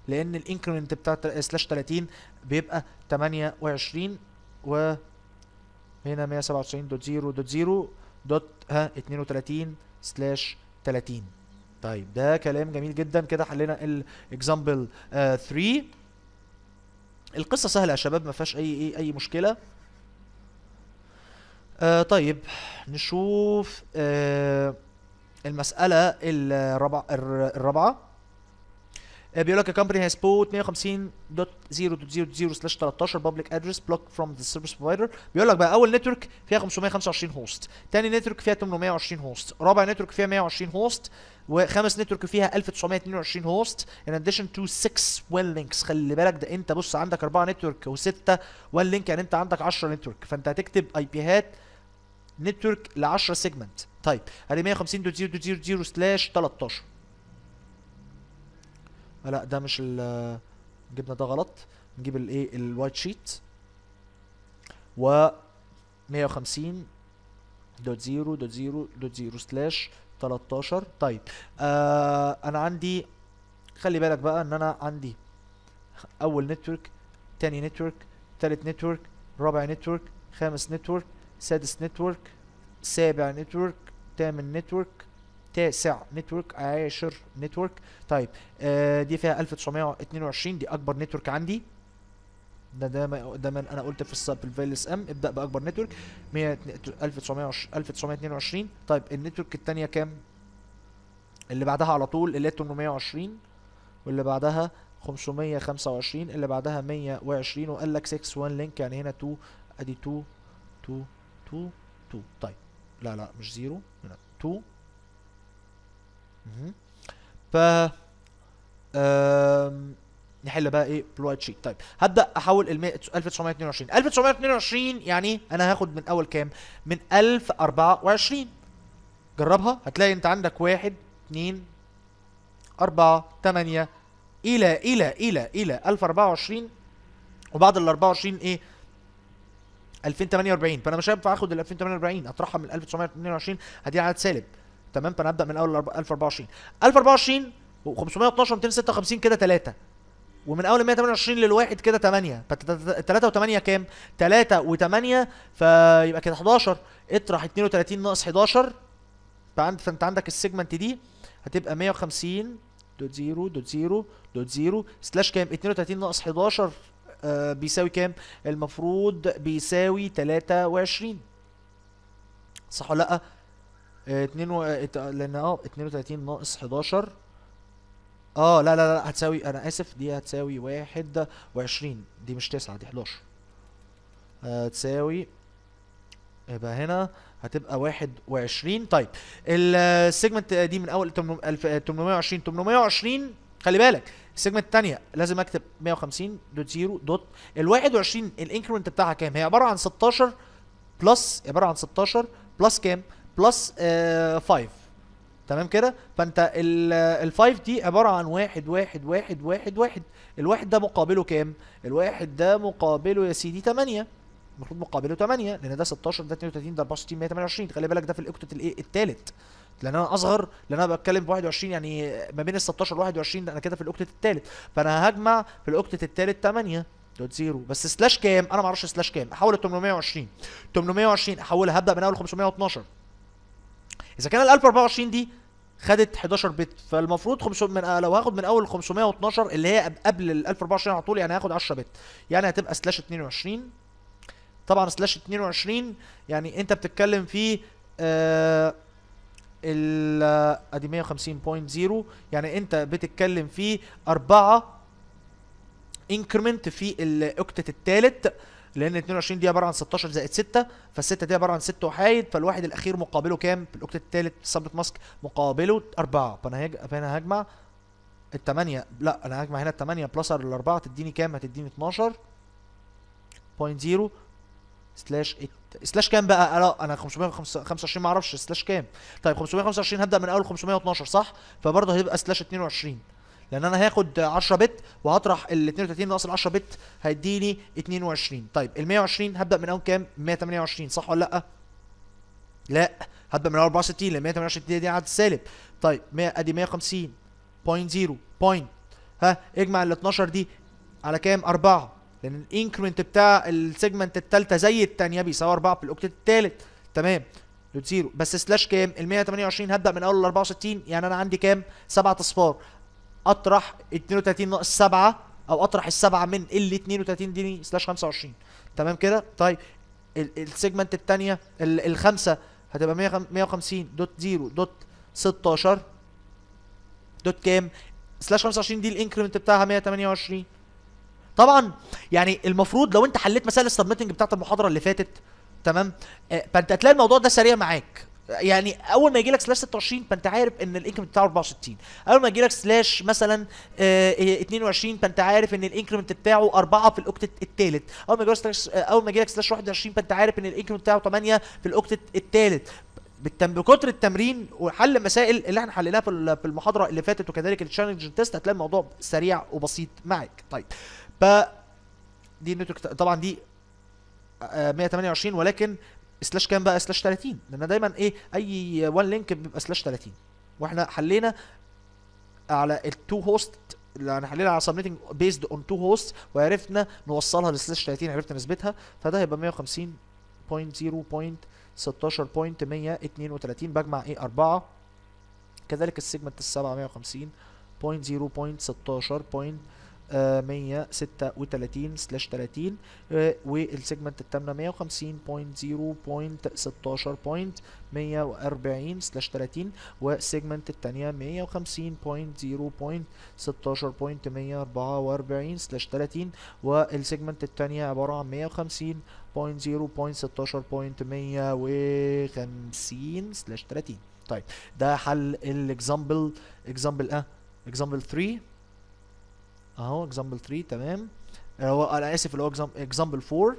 لان الانكريمنت بتاع سلاش 30 بيبقى 28 و هنا ها 32 سلاش 30 طيب ده كلام جميل جدا كده حلينا الاكزامبل آه، 3 القصه سهله يا شباب ما فيهاش اي اي مشكله آه طيب نشوف آه المساله الرابعه الرابعه آه، بيقول لك company has بوت 150000 13 public address بلوك from the service provider بيقول لك بقى اول نتورك فيها 525 هوست تاني نتورك فيها 820 هوست رابع نتورك فيها 120 هوست وخامس نتورك فيها 1922 هوست ان اديشن تو 6 ويل لينكس خلي بالك ده انت بص عندك 4 نتورك و6 ويل لينك يعني انت عندك 10 نتورك فانت هتكتب اي بي هات نتورك ل 10 سيجمنت طيب ادي 150.0.0.0 13 آه، لا ده مش ال جبنا ده غلط نجيب الايه الوايت شيت و 150 دوت زيرو دوت زيرو دوت زيرو سلاش 13 طيب آه انا عندي خلي بالك بقى ان انا عندي اول نتورك تاني نتورك تالت نتورك رابع نتورك خامس نتورك سادس نتورك سابع نتورك تامن نتورك تاسع نتورك عاشر نتورك طيب آه دي فيها 1922 دي اكبر نتورك عندي ده ده ده من انا قلت في السب الفيلس ام ابدا باكبر نتورك 1922 طيب النتورك الثانيه كام اللي بعدها على طول اللي هي 820 واللي بعدها 525 اللي بعدها 120 وقال لك 6 1 لينك يعني هنا 2 ادي 2 2 2 2 طيب لا لا مش زيرو هنا 2 ف نحل بقى ايه بالوايت شيت طيب هبدا احول ال 1922 1922 يعني انا هاخد من اول كام من 1024 جربها هتلاقي انت عندك 1 2 4 8 الى الى الى الى 1024 وبعد ال 24 ايه 2048 فانا مش هينفع اخد ال 2048 اطرحها من 1922 هدي عدد سالب تمام فنبدا من اول 1024 1024 و512 256 كده 3 ومن اول 128 للواحد كده 8 ف 3 و8 كام 3 و8 فيبقى كده 11 اطرح 32 ناقص 11 فانت عندك السيجمنت دي هتبقى 150 دوت زيرو دوت زيرو دوت زيرو سلاش كام 32 ناقص 11 آه بيساوي كام المفروض بيساوي 23 صح ولا لا 2 آه، و... آه، آه، لان اه 32 ناقص 11 اه لا لا لا هتساوي انا اسف دي هتساوي 21 دي مش 9 دي 11 هتساوي يبقى هنا هتبقى 21 طيب السيجمنت دي من اول 820 820 خلي بالك السيجمنت الثانيه لازم اكتب 150 دوت 0 دوت ال 21 الانكريمنت بتاعها كام؟ هي عباره عن 16 بلس عباره عن 16 بلس كام؟ بلس 5 آه، تمام كده فانت ال 5 دي عباره عن 1 1 1 1 1 الواحد ده مقابله كام الواحد ده مقابله يا سيدي 8 المفروض مقابله 8 لان ده 16 ده 32 ده 64 128 خلي بالك ده في الاكتوت الايه الثالث لان انا اصغر لان انا بتكلم ب 21 يعني ما بين ال 16 وال 21 ده انا كده في الاوكتت الثالث فانا هجمع في الاوكتت الثالث 8 دوت زيرو بس سلاش كام انا ما اعرفش سلاش كام احول ال 820 820 احولها هبدا من اول 512 اذا كان ال 1024 دي خدت 11 بت فالمفروض من آه، لو هاخد من اول 512 اللي هي قبل ال 1024 على طول يعني هاخد 10 بت يعني هتبقى سلاش 22 طبعا سلاش 22 يعني انت بتتكلم في آه، ال ادي 150.0 يعني انت بتتكلم في 4 انكرمنت في الاوكتت الثالث لان 22 دي عباره عن 16 زائد 6 فال6 دي عباره عن 6 وحايد فالواحد الاخير مقابله كام في الاوكتيت الثالث سمت ماسك مقابله 4 فانا فانا هجمع ال8 لا انا هجمع هنا ال8 بلس الاربعه تديني كام هتديني 12 بوينت زيرو سلاش سلاش كام بقى لا انا 525 ما اعرفش سلاش كام طيب 525 هبدا من اول 512 صح فبرضه هيبقى سلاش 22 لان انا هاخد 10 بت وهطرح ال 32 ناقص ال 10 بت هيديني 22 طيب ال 120 هبدا من اول كام 128 صح ولا لا لا هبدا من اول 64 لان 128 دي عدد سالب طيب 100 ادي 150 بوينت زيرو بوينت ها اجمع ال 12 دي على كام 4 لان الانكرمنت بتاع السيجمنت الثالثه زي الثانيه بيساوي 4 في الاوكتيت الثالث تمام لوت زيرو بس سلاش كام ال 128 هبدا من اول ال 64 يعني انا عندي كام سبع اصفار اطرح 32 ناقص 7 او اطرح السبعه من ال 32 دي سلاش 25 تمام كده طيب السيجمنت الثانيه الخمسه هتبقى 150 دوت 0 دوت 16 دوت كام سلاش 25 دي الانكريمنت بتاعها 128 طبعا يعني المفروض لو انت حليت مسائل السبمتنج بتاعت المحاضره اللي فاتت تمام آه، فانت هتلاقي الموضوع ده سريع معاك يعني اول ما يجي لك سلاش 26 فانت عارف ان الانكريمنت بتاعه 64 اول ما يجي لك سلاش مثلا اه 22 آه، فانت عارف ان الانكريمنت بتاعه 4 في الاوكتت الثالث اول ما يجي لك سلاش آه، اول ما يجي لك سلاش 21 فانت عارف ان الانكريمنت بتاعه 8 في الاوكتت الثالث بالتم... بكتر التمرين وحل المسائل اللي احنا حليناها في المحاضره اللي فاتت وكذلك التشالنج تيست هتلاقي الموضوع سريع وبسيط معاك طيب ف دي النتورك طبعا دي 128 آه، ولكن سلاش كام بقى سلاش 30 لان دايما ايه اي وان لينك بيبقى سلاش 30 واحنا حلينا على التو هوست يعني حلينا على سبنيتنج بيزد اون تو هوست وعرفنا نوصلها لسلاش 30 عرفنا نثبتها فده هيبقى 150.0.16.132 بجمع ايه 4 كذلك السيجمنت ال 750.0.16.132 136 آه، سلاش 30 آه، والسيجمنت الثامنه بوينت 140 سلاش 30 والسيجمنت الثانيه بوينت 144 سلاش 30 والسيجمنت الثانيه عبارة عن 150 0.0.16.150 سلاش 30 طيب ده حل الاكزامبل اكزامبل اه اكزامبل 3 اهو اكزامبل 3 تمام هو انا اسف اللي هو اكزامبل 4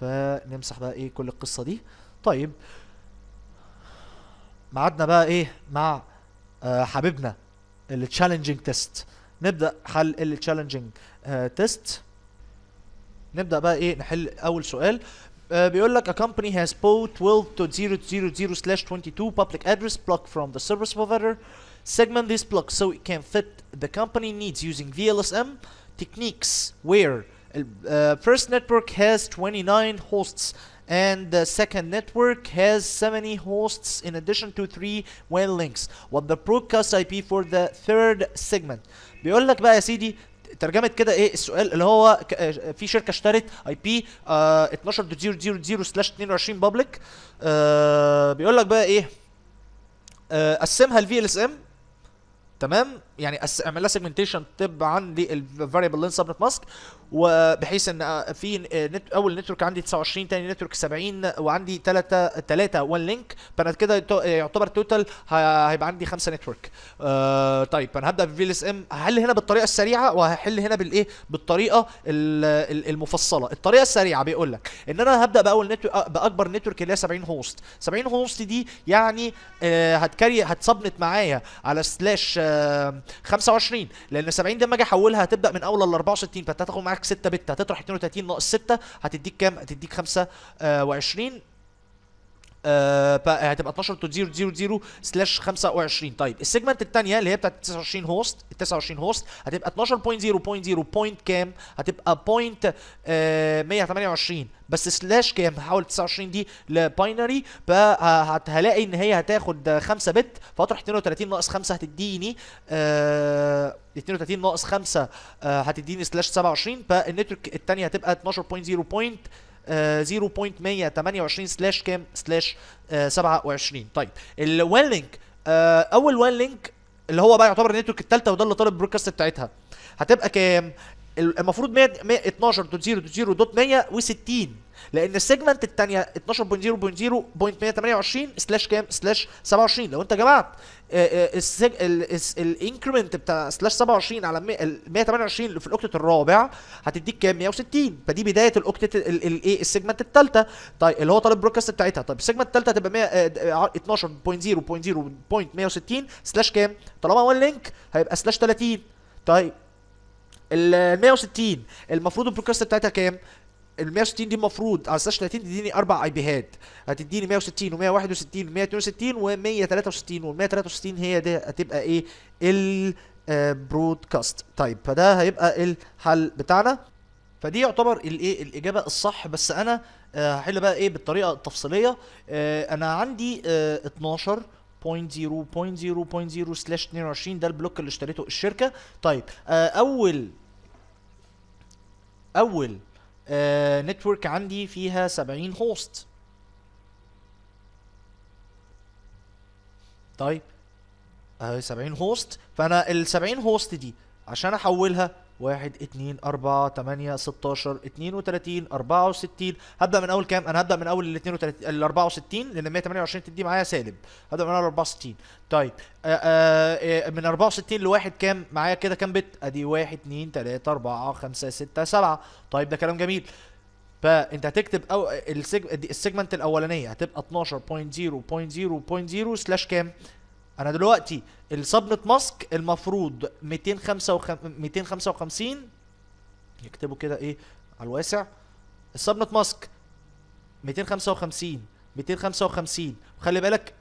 فنمسح بقى ايه كل القصه دي طيب ميعادنا بقى ايه مع آه حبيبنا التشالنجينج تيست نبدا حل التشالنجينج آه تيست نبدا بقى ايه نحل اول سؤال Uh, بيقول لك a company has PO 12.000/22 public address block from the service provider Segment this block so it can fit the company needs using VLSM techniques where uh, first network has 29 hosts and the second network has 70 hosts in addition to 3 WAN links what the broadcast IP for the third segment بيقول لك بقى يا سيدي ترجمه كده ايه السؤال اللي هو في شركه اشترت اي بي 12.000 سلاش 22 بابليك بيقول لك بقى ايه قسمها ال تمام يعني اعمل لها سيجمنتيشن تبعا للفاريبل لين سبنت ماسك وبحيث ان آه، في آه، نت اول نتورك عندي 29 ثاني نتورك 70 وعندي 3 3 1 لينك فانا كده آه، يعتبر توتال هيبقى عندي 5 نتورك آه طيب انا هبدا في اس ام هحل هنا بالطريقه السريعه وهحل هنا بالايه بالطريقه المفصله الطريقه السريعه بيقول لك ان انا هبدا باول نتورك باكبر نتورك اللي هي 70 هوست 70 هوست دي يعني آه هتكري هتسبنت معايا على سلاش آه 25 لان 70 لما اجي احولها هتبدا من اول ال 64 فانت هتاخد معاك 6 بت هتطرح 32 ناقص 6 هتديك كام؟ هتديك 25 آه، هتبقى 12000 سلاش 25 طيب السيجمنت الثانيه اللي هي بتاعت 29 هوست 29 هوست هتبقى 12.0.0 بوينت كام هتبقى بوينت آه، 128 بس سلاش كام هحول 29 دي لباينري هلاقي ان هي هتاخد 5 بت فاطرح 32 ناقص 5 هتديني آه 32 ناقص 5 آه، هتديني سلاش 27 فالنتورك الثانيه هتبقى 12.0. 0.128 آه، سلاش كام سلاش 27 آه، طيب الوان لينك آه، اول وان لينك اللي هو بقى يعتبر النتورك الثالثه وده اللي طالب البرودكاست بتاعتها هتبقى كام المفروض 12 دوت 160 لان السيجمنت الثانيه 12.0.0.128 سلاش كام سلاش 27 لو انت جمعت آه، آه، الانكريمنت بتاع سلاش 27 على 128 اللي في الاوكتت الرابع هتديك كام 160 فدي بدايه الاوكتت الايه السيجمنت الثالثه طيب اللي هو طالب برودكاست بتاعتها طيب السيجمنت الثالثه هتبقى 12.0.0.160 آه، سلاش كام طالما وان لينك هيبقى سلاش 30 طيب ال 160 المفروض البروكاست بتاعتها كام؟ ال 160 دي المفروض على اساس 30 تديني اربع اي بيهات هتديني 160 و161 و162 و163 وال163 هي دي هتبقى ايه البرودكاست طيب فده هيبقى الحل بتاعنا فدي يعتبر الايه الاجابه الصح بس انا آه، هحل بقى ايه بالطريقه التفصيليه آه، انا عندي 12 آه، 0.0.0.0 سلاش 22 ده البلوك اللي اشتريته الشركه طيب آه، اول اول آه، نتورك عندي فيها 70 هوست طيب اهي 70 هوست فانا ال 70 هوست دي عشان احولها واحد اتنين اربعة تمانية ستاشر اتنين وتلاتين اربعة وستين هبدأ من اول كام انا هبدأ من اول الاتنين وتلاتين الاربعة وستين لان مية تمانية وعشرين تدي معايا سالب هبدأ من اول اربعة وستين طيب آآ آه، آآ آه، آه، من وستين لواحد كام معايا كده كام بت ادي واحد اتنين تلاتة اربعة خمسة ستة سبعة طيب ده كلام جميل فانت هتكتب او السيجمنت الاولانيه هتبقى 12.0.0.0 سلاش كام انا دلوقتي السبنت ماسك المفروض 255 255 يكتبوا كده ايه على الواسع السبنت ماسك 255 255 وخلي بالك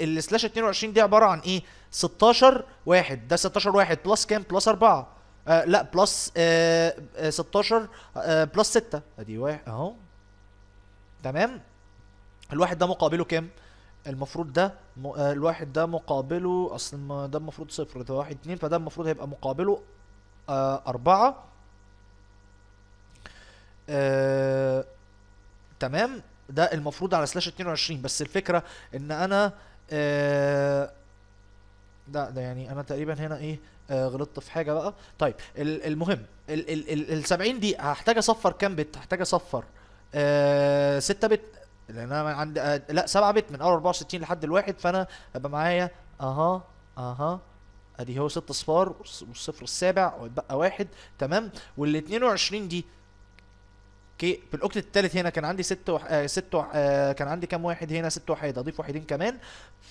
السلاش 22 دي عباره عن ايه 16 واحد ده 16 واحد بلس كام بلس 4 آه لا بلس آه 16 آه بلس 6 آه، ادي واحد اهو تمام الواحد ده مقابله كام المفروض ده م... آه، الواحد ده مقابله اصل ده المفروض صفر ده واحد اتنين فده المفروض هيبقى مقابله آه اربعة آه تمام ده المفروض على سلاش 22 بس الفكرة ان انا آه ده ده يعني انا تقريبا هنا ايه آه غلطت في حاجة بقى طيب المهم ال ال ال 70 دي هحتاج اصفر كام بت هحتاج اصفر 6 آه بت لان انا عندي آه، لا 7 بت من اول 64 لحد الواحد فانا هيبقى معايا اها اها ادي هو ست اصفار والصفر السابع ويتبقى واحد تمام وال 22 دي اوكي في الاوكت الثالث هنا كان عندي ست وح... آه ست وح... آه كان عندي كام واحد هنا ست وحيد اضيف واحدين كمان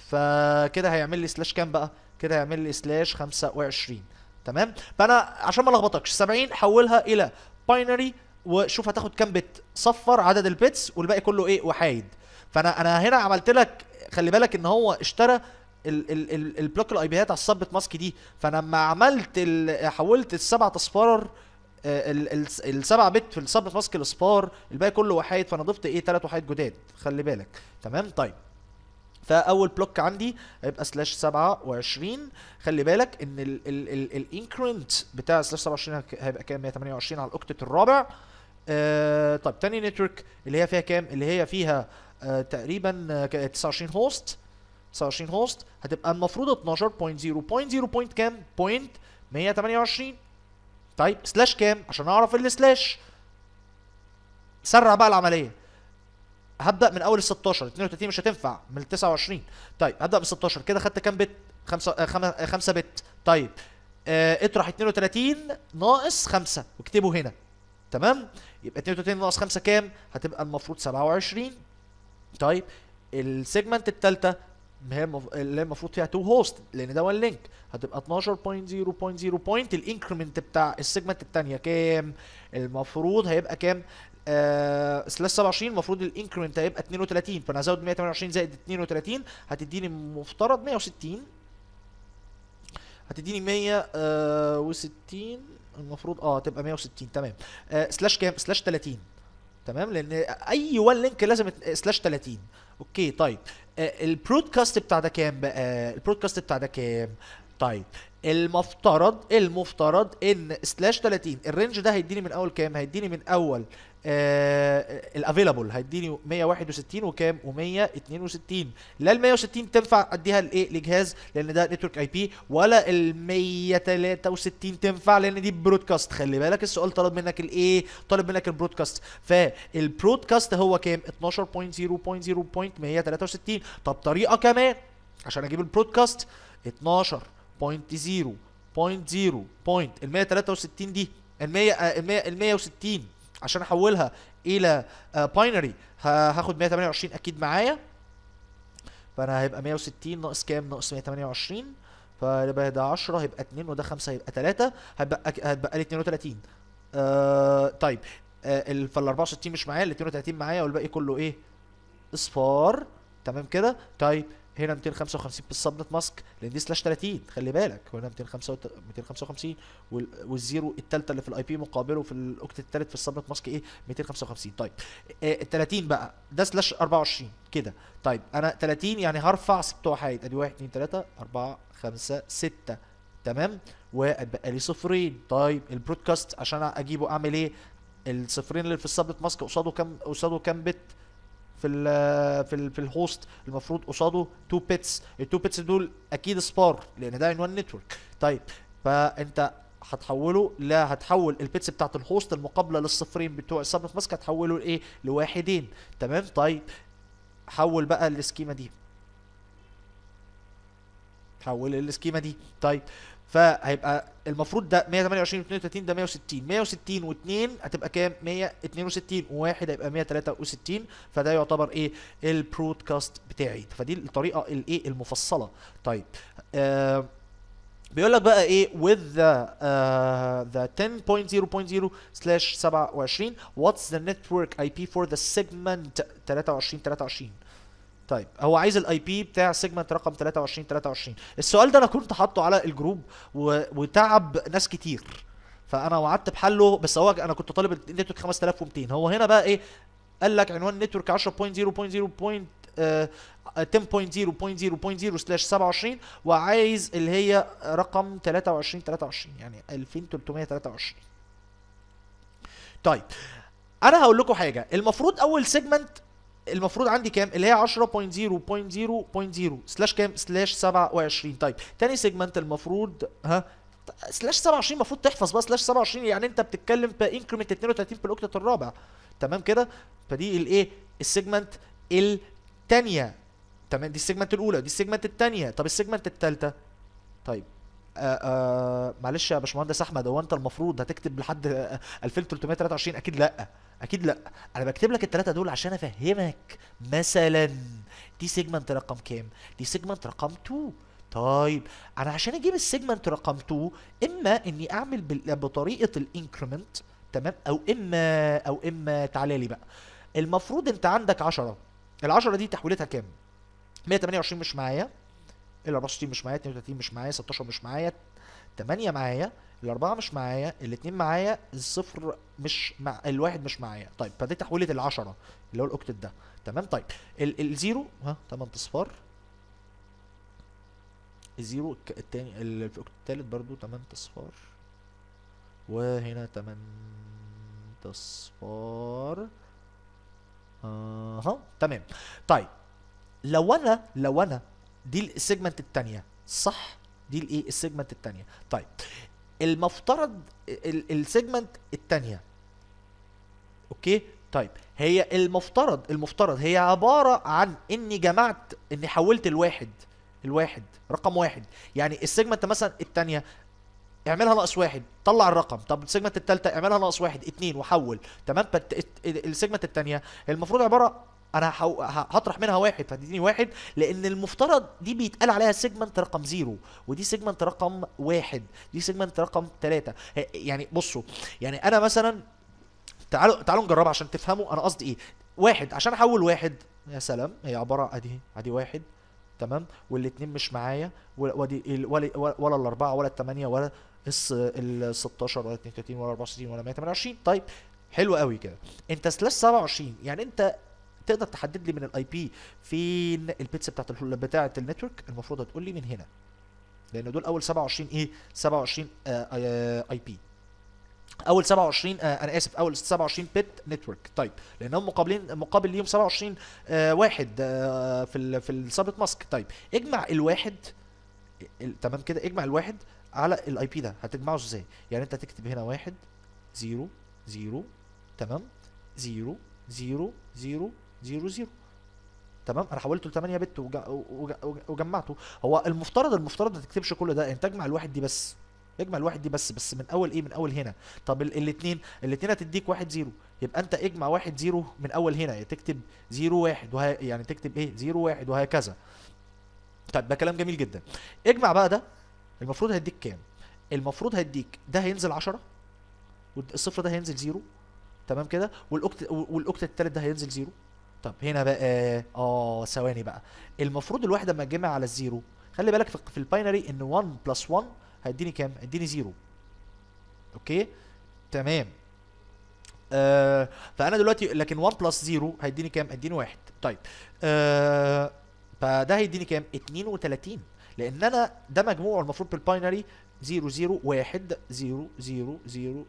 فكده هيعمل لي سلاش كام بقى كده هيعمل لي سلاش 25 تمام فانا عشان ما الخبطكش 70 حولها الى باينري وشوف هتاخد كام بت صفر عدد البيتس والباقي كله ايه وحايد فانا انا هنا عملت لك خلي بالك ان هو اشترى البلوك الاي بيات على السبت ماسك دي فانا لما عملت حولت السبع تصفار السبع آه، بت في السبت ماسك الاسبار الباقي كله وحايد فانا ضفت ايه ثلاث وحايد جداد خلي بالك تمام طيب فاول بلوك عندي هيبقى سلاش 27 خلي بالك ان الانكرمنت بتاع سلاش 27 هيبقى كام 128 على الاوكتت الرابع آه طيب تاني نتورك اللي هي فيها كام اللي هي فيها آه تقريبا 29 هوست 29 هوست هتبقى المفروض 12.0 بوينت 0 بوينت كام بوينت 128 طيب سلاش كام عشان اعرف السلاش سرع بقى العمليه هبدا من اول ال 16 32 مش هتنفع من ال 29 طيب هبدا من 16 كده خدت كام بت 5 5 آه، آه، بت طيب آه اطرح 32 ناقص 5 واكتبه هنا تمام يبقى 32 ناقص 5 كام هتبقى المفروض 27 طيب السيجمنت الثالثه اللي هي المفروض فيها تو هوست لان ده وان لينك هتبقى 12.0.0 بوينت الانكريمنت بتاع السيجمنت الثانيه كام المفروض هيبقى كام آه، سلاش 27 المفروض الانكريمنت هيبقى 32 فانا هزود 128 زائد 32 هتديني مفترض 160 هتديني 160 آه، المفروض اه تبقى 160 تمام آه سلاش كام سلاش 30 تمام لان اي ون لينك لازم سلاش آه، 30 اوكي طيب آه البرودكاست بتاع ده كام بقى البرودكاست بتاع ده كام طيب المفترض المفترض ان سلاش 30 الرينج ده هيديني من اول كام هيديني من اول آه، الافيلابل هيديني 161 وكام و162 لا ال 160 تنفع اديها لايه لجهاز لان ده نتورك اي بي ولا ال 163 تنفع لان دي برودكاست خلي بالك السؤال طلب منك الايه طلب منك البرودكاست فالبرودكاست هو كام 12.0.0.163 طب طريقه كمان عشان اجيب البرودكاست 12.0.0. ال 163 دي ال 100 آه، ال 160 عشان احولها الى باينري آه، هاخد 128 اكيد معايا فانا هيبقى 160 ناقص كام ناقص 128 فيبقى ده 10 هيبقى 2 وده 5 هيبقى 3 هتبقى هتبقى لي 32 آه طيب آه فال 64 مش معايا ال 32 معايا والباقي كله ايه؟ اصفار تمام كده؟ طيب هنا 255 بالسبنت ماسك لان دي سلاش 30 خلي بالك وهنا 255 والزيرو الثالثه اللي في الاي بي مقابله في الاوكت الثالث في السبنت ماسك ايه 255 طيب ال آه، 30 بقى ده سلاش 24 كده طيب انا 30 يعني هرفع بتوع واحد ادي 1 2 3 4 5 6 تمام واتبقى لي صفرين طيب البرودكاست عشان اجيبه اعمل ايه الصفرين اللي في السبنت ماسك قصاده كام قصاده كام بت في الـ في الـ في الهوست المفروض قصاده تو بيتس التو بيتس دول اكيد سبار لان ده عنوان نتورك طيب فانت هتحوله لا هتحول البيتس بتاعت الهوست المقابله للصفرين بتوع السبنت ماسك هتحوله لايه لواحدين تمام طيب حول بقى السكيما دي حول السكيما دي طيب فهيبقى المفروض ده 128 32 ده 160 160 و2 هتبقى كام 162 و1 هيبقى 163 فده يعتبر ايه البرودكاست بتاعي فدي الطريقه الايه المفصله طيب آه بيقول لك بقى ايه with the uh, the 10.0.0 slash 27 what's the network IP for the segment 23 23 طيب هو عايز الاي بي بتاع سيجمنت رقم 23 23 السؤال ده انا كنت حاطه على الجروب و... وتعب ناس كتير فانا وعدت بحله بس هو انا كنت طالب النتورك 5200 هو هنا بقى ايه قال لك عنوان نتورك 10.0.0.0 سلاش 27 وعايز اللي هي رقم 23 23 يعني 2323 طيب انا هقول لكم حاجه المفروض اول سيجمنت المفروض عندي كام اللي هي 10.0.0.0 سلاش كام سلاش 27 طيب تاني سيجمنت المفروض ها سلاش 27 المفروض تحفظ بقى سلاش 27 يعني انت بتتكلم في انكريمنت 32 الاوكتت الرابع تمام كده فدي الايه السيجمنت الثانيه تمام دي السيجمنت الاولى دي السيجمنت الثانيه طب السيجمنت الثالثه طيب آه، آه، معلش يا باشمهندس احمد هو انت المفروض هتكتب لحد 2323 اكيد لا اكيد لا انا بكتب لك الثلاثه دول عشان افهمك مثلا دي سيجمنت رقم كام دي سيجمنت رقم 2 طيب انا عشان اجيب السيجمنت رقم 2 اما اني اعمل بطريقه الانكريمنت تمام او اما او اما تعالى لي بقى المفروض انت عندك 10 ال 10 دي تحويلتها كام 128 مش معايا ال 64 مش معايا 32 مش معايا 16 مش معايا 8 معايا الأربعة مش معايا الاتنين معايا الصفر مش مع الواحد مش معايا طيب فدي تحويلة العشرة اللي هو الأوكتت ده تمام طيب ال الزيرو ها 8 اصفار الزيرو التاني الأوكتت التالت برضو 8 اصفار وهنا 8 اصفار اها تمام طيب لو انا لو انا دي السيجمنت الثانيه صح دي الايه السيجمنت الثانيه طيب المفترض السيجمنت الثانيه اوكي طيب هي المفترض المفترض هي عباره عن اني جمعت اني حولت الواحد الواحد رقم واحد يعني السيجمنت مثلا الثانيه اعملها ناقص واحد طلع الرقم طب السيجمنت الثالثه اعملها ناقص واحد اتنين وحول تمام السيجمنت الثانيه المفروض عباره انا هطرح منها واحد فاديني واحد لان المفترض دي بيتقال عليها سيجمنت رقم زيرو ودي سيجمنت رقم واحد دي سيجمنت رقم ثلاثة يعني بصوا يعني انا مثلا تعالوا تعالوا نجربها عشان تفهموا انا قصدي ايه واحد عشان احول واحد يا سلام هي عباره ادي ادي واحد تمام والاثنين مش معايا وادي ولا ولا الاربعه ولا الثمانيه ولا ال 16 ولا 32 ولا 64 ولا 128 طيب حلو قوي كده انت سلاش 27 يعني انت تقدر تحدد لي من الاي بي فين البيتس بتاعت بتاعه النتورك المفروض هتقول لي من هنا لان دول اول 27 ايه 27 اي بي اول 27 آه انا اسف اول 27 بت نتورك طيب لانهم مقابلين مقابل ليهم 27 آه واحد آه في الـ في السابت ماسك طيب اجمع الواحد تمام كده اجمع الواحد على الاي بي ده هتجمعه ازاي يعني انت تكتب هنا واحد زيرو زيرو تمام زيرو زيرو زيرو زيرو زيرو تمام انا حولته ل 8 بت وجمعته هو المفترض المفترض ما تكتبش كل ده انت تجمع الواحد دي بس اجمع الواحد دي بس بس من اول ايه من اول هنا طب الاثنين الاثنين هتديك واحد زيرو يبقى انت اجمع واحد زيرو من اول هنا يعني تكتب زيرو واحد وه... يعني تكتب ايه زيرو واحد وهكذا طب ده كلام جميل جدا اجمع بقى ده المفروض هيديك كام المفروض هيديك ده هينزل 10 والصفر ده هينزل زيرو تمام كده والاوكت والاوكت الثالث ده هينزل زيرو طب هنا بقى اه ثواني بقى المفروض الواحده لما تجمع على الزيرو خلي بالك في الباينري ان 1 بلس 1 هيديني كام؟ هيديني زيرو اوكي تمام آه فانا دلوقتي لكن 1 بلس 0 هيديني كام؟ هيديني واحد طيب آه فده هيديني كام؟ 32 لان انا ده مجموع المفروض بالباينري 0 0 1 0 0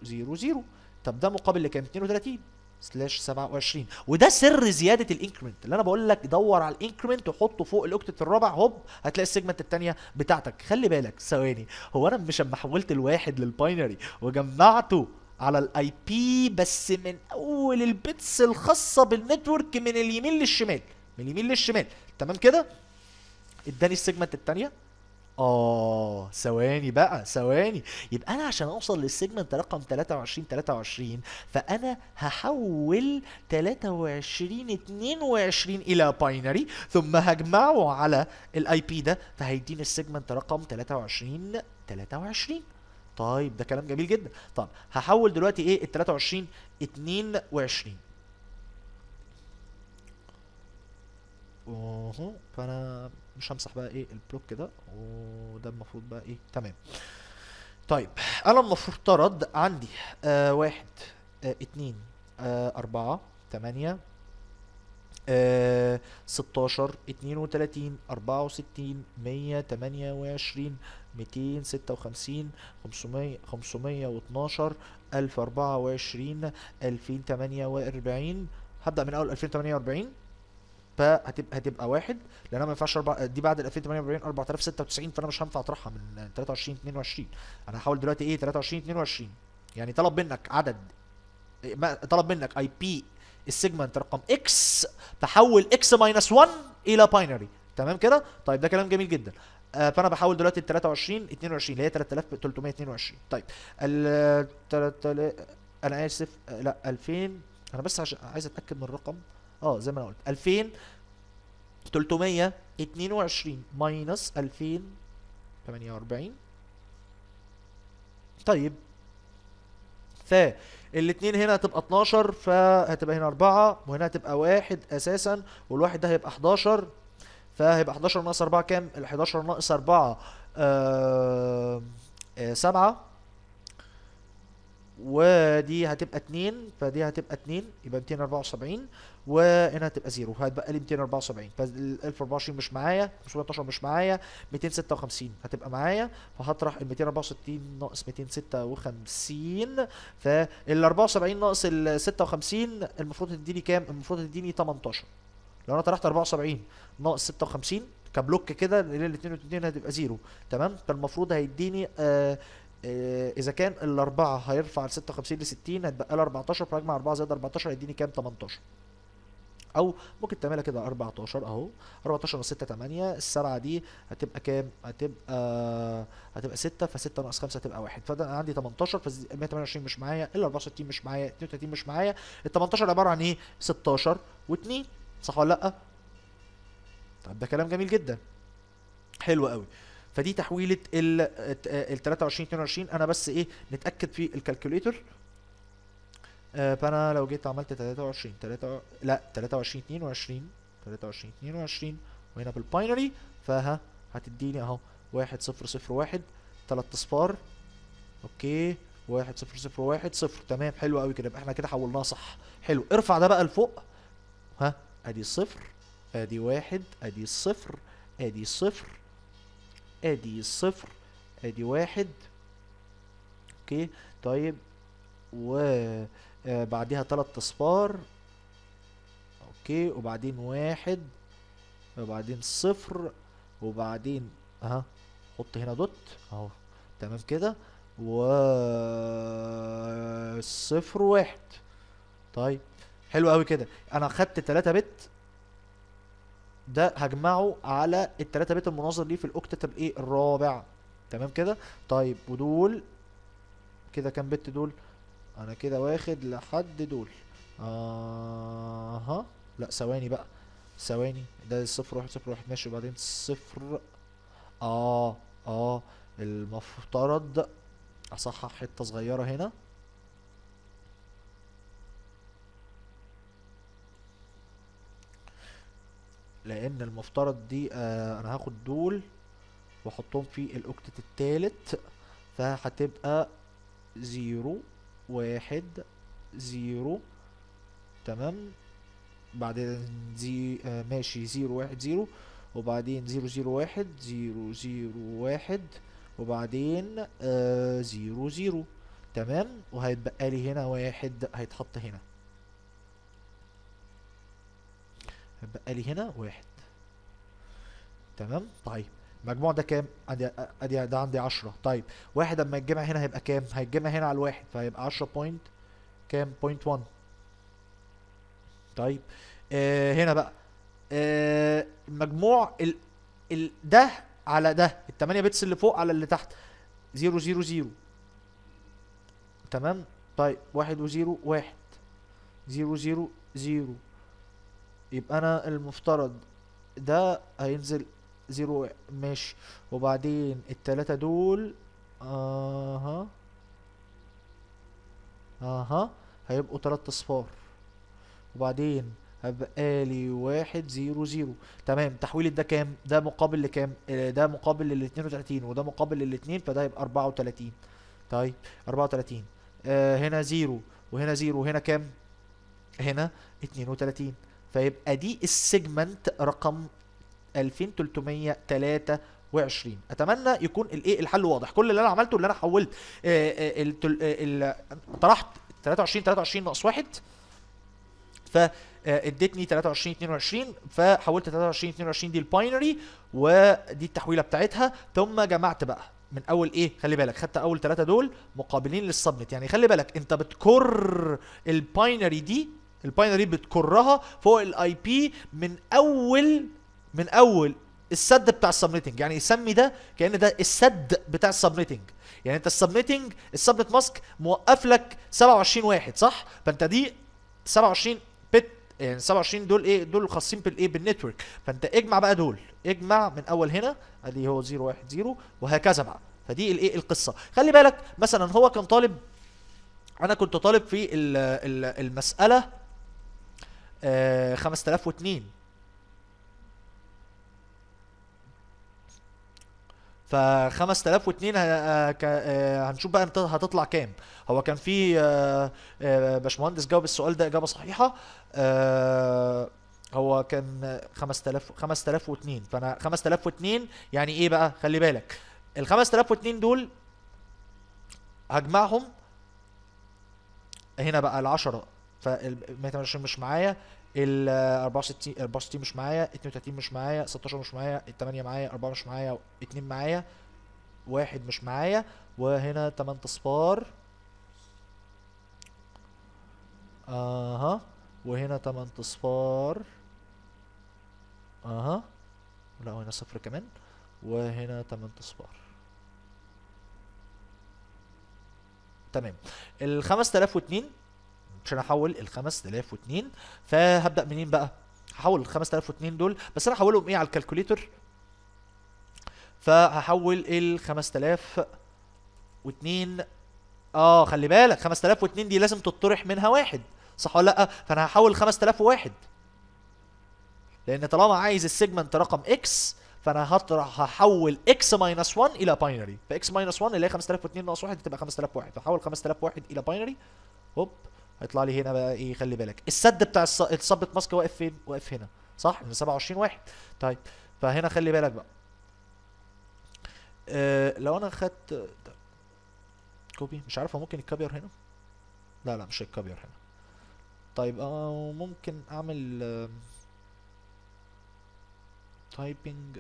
0 0 طب ده مقابل لكام؟ 32 سلاش 27 وده سر زياده الانكريمنت اللي انا بقول لك دور على الانكريمنت وحطه فوق الاوكتت الرابع هوب هتلاقي السيجمنت الثانيه بتاعتك خلي بالك ثواني هو انا مش لما حولت الواحد للباينري وجمعته على الاي بي بس من اول البيتس الخاصه بالنتورك من اليمين للشمال من اليمين للشمال تمام كده اداني السيجمنت الثانيه اه ثواني بقى ثواني يبقى انا عشان اوصل للسيجمنت رقم 23 23 فانا هحول 23 22 الى باينري ثم هجمعه على الاي بي ده فهيديني السيجمنت رقم 23 23 طيب ده كلام جميل جدا طب هحول دلوقتي ايه ال 23 22 اها فانا مش همسح بقى ايه البلوك كده وده المفروض بقى ايه تمام طيب انا المفترض عندي آه واحد آه اتنين آه اربعة تمانية آه ستاشر اتنين وتلاتين اربعة وستين مية تمانية وعشرين ميتين ستة وخمسين خمسمية خمسمية واتناشر الف اربعة وعشرين الفين تمانية واربعين هبدأ من اول الفين تمانية واربعين فهتبقى هتبقى واحد لان انا ما ينفعش دي بعد ال 2048 4096 فانا مش هينفع اطرحها من 23 22 انا هحاول دلوقتي ايه 23 22 يعني طلب منك عدد طلب منك اي بي السيجمنت رقم اكس تحول اكس ماينس 1 الى باينري تمام كده طيب ده كلام جميل جدا آه فانا بحول دلوقتي ال 23 22 اللي هي 3322 طيب ال انا اسف آه، لا 2000 انا بس عايز اتاكد من الرقم اه زي ما انا قلت 2000 322 ماينس 2048 طيب ف الاثنين هنا هتبقى 12 فهتبقى هنا 4 وهنا هتبقى 1 اساسا والواحد ده هيبقى 11 فهيبقى 11 ناقص 4 كام؟ ال 11 ناقص 4 7 آه، آه، ودي هتبقى 2 فدي هتبقى 2 يبقى 274 وهنا هتبقى 0 فهتبقى لي 274 فال 1024 مش معايا 512 مش معايا 256 هتبقى معايا فهطرح ال 264 ناقص 256 فال 74 ناقص ال 56 المفروض تديني كام؟ المفروض تديني 18 لو انا طرحت 74 ناقص 56 كبلوك كده اللي 2 و 2 هتبقى 0 تمام فالمفروض هيديني آه آه، اذا كان الاربعه هيرفع ل 56 ل 60 هتبقى له 14 فاجمع 4 زائد 14 هيديني كام 18 او ممكن تعملها كده 14 اهو 14 ناقص 6 8 السبعه دي هتبقى كام هتبقى هتبقى 6 ف6 ناقص 5 هتبقى 1 فده انا عندي 18 ف 128 مش معايا ال 64 مش معايا 32 مش معايا ال 18 عباره عن ايه 16 و2 صح ولا لا طب ده كلام جميل جدا حلو قوي فدي تحويله ال آه، ال 23 22 انا بس ايه نتاكد في الكالكوليتر آه، فانا لو جيت عملت 23 3 لا 23 22 23 22 وهنا بالباينري فها هتديني اهو 1 0 0 1 3 اصفار اوكي 1 0 0 1 0 تمام حلو قوي كده يبقى احنا كده حولناها صح حلو ارفع ده بقى لفوق ها ادي صفر ادي واحد ادي صفر ادي صفر ادي صفر ادي واحد اوكي طيب وبعديها آه، تلات اصفار اوكي وبعدين واحد وبعدين صفر وبعدين اه حط هنا دوت اهو تمام كده و صفر واحد طيب حلو قوي كده انا خدت 3 بت ده هجمعه على التلاتة بيت المناظر ليه في الاوكتتب ايه الرابع تمام كده طيب ودول كده كام بت دول انا كده واخد لحد دول اه ها لا ثواني بقى ثواني ده صفر واحد صفر واحد ماشي وبعدين صفر اه اه المفترض اصحح حته صغيره هنا لان المفترض دي آه انا هاخد دول واحطهم في الاوكتت التالت فهتبقى زيرو واحد زيرو تمام بعدين زي آه ماشي زيرو واحد زيرو وبعدين زيرو زيرو واحد زيرو زيرو واحد وبعدين آه زيرو زيرو تمام وهيتبقى لي هنا واحد هيتحط هنا بقى لي هنا واحد تمام طيب مجموع ده كام ادي ادي ده عندي 10 طيب واحد اما يتجمع هنا هيبقى كام هيتجمع هنا على الواحد فهيبقى 10 بوينت كام بوينت 1 طيب آه هنا بقى آه مجموع ال... ال... ده على ده ال 8 بتس اللي فوق على اللي تحت 0 0 0 تمام طيب واحد وزيرو واحد 0 0 0 يبقى انا المفترض ده هينزل زيرو ماشي وبعدين التلاتة دول اها اها هيبقوا تلات اصفار وبعدين هبقالي واحد زيرو زيرو تمام تحويل ده كام ده مقابل لكام ده مقابل للاتنين وتلاتين وده مقابل للاتنين فده هيبقى اربعة وتلاتين طيب اربعة وتلاتين آه هنا زيرو وهنا زيرو وهنا كام هنا اتنين وتلاتين فيبقى دي السيجمنت رقم 2323 اتمنى يكون الايه الحل واضح كل اللي انا عملته اللي انا حولت آه، آه، آه، طرحت 23 23 ناقص 1 ف ادتني 23 22 فحولت 23 22 دي الباينري ودي التحويله بتاعتها ثم جمعت بقى من اول ايه خلي بالك خدت اول ثلاثه دول مقابلين للسبنت يعني خلي بالك انت بتكر الباينري دي الباينري بتكرها فوق الاي بي من اول من اول السد بتاع السبنيتنج يعني يسمي ده كان ده السد بتاع السبنيتنج يعني انت السبنيتنج السبنت ماسك موقف لك 27 واحد صح فانت دي 27 بت يعني 27 دول ايه دول خاصين بالايه بالنتورك فانت اجمع بقى دول اجمع من اول هنا اللي هو 010 وهكذا بقى فدي الايه القصه خلي بالك مثلا هو كان طالب انا كنت طالب في المساله آه 5002 ف 5002 آه، آه، هنشوف بقى هتطلع كام هو كان في آه، باشمهندس جاوب السؤال ده اجابه صحيحه هو كان 5000 5002 فانا 5002 يعني ايه بقى خلي بالك ال 5002 دول هجمعهم هنا بقى ال 10 ف 128 مش معايا ال 64 64 مش معايا 32 مش معايا 16 مش معايا 8 معايا 4 مش معايا 2 معايا واحد مش معايا وهنا 8 اصفار اها وهنا 8 اصفار اها لا هنا صفر كمان وهنا 8 اصفار تمام ال 5002 عشان احول ال 5002 فهبدا منين بقى؟ هحول ال 5002 دول بس انا هحولهم ايه على الكالكوليتر؟ فهحول ال 5002 اه خلي بالك 5002 دي لازم تطرح منها واحد صح ولا لا؟ فانا هحول 5001 لان طالما عايز السيجمنت رقم اكس فانا هطرح هحول اكس ماينس 1 الى باينري فاكس ماينس 1 اللي هي 5002 ناقص 1 تبقى 5001 فحول 5001 الى باينري هوب هيطلع لي هنا بقى ايه خلي بالك السد بتاع الصبت ماسك واقف فين واقف هنا صح من 27 واحد طيب فهنا خلي بالك بقى أه لو انا خدت كوبي مش عارف ممكن الكابير هنا لا لا مش الكابير هنا طيب اه ممكن اعمل أه تايبنج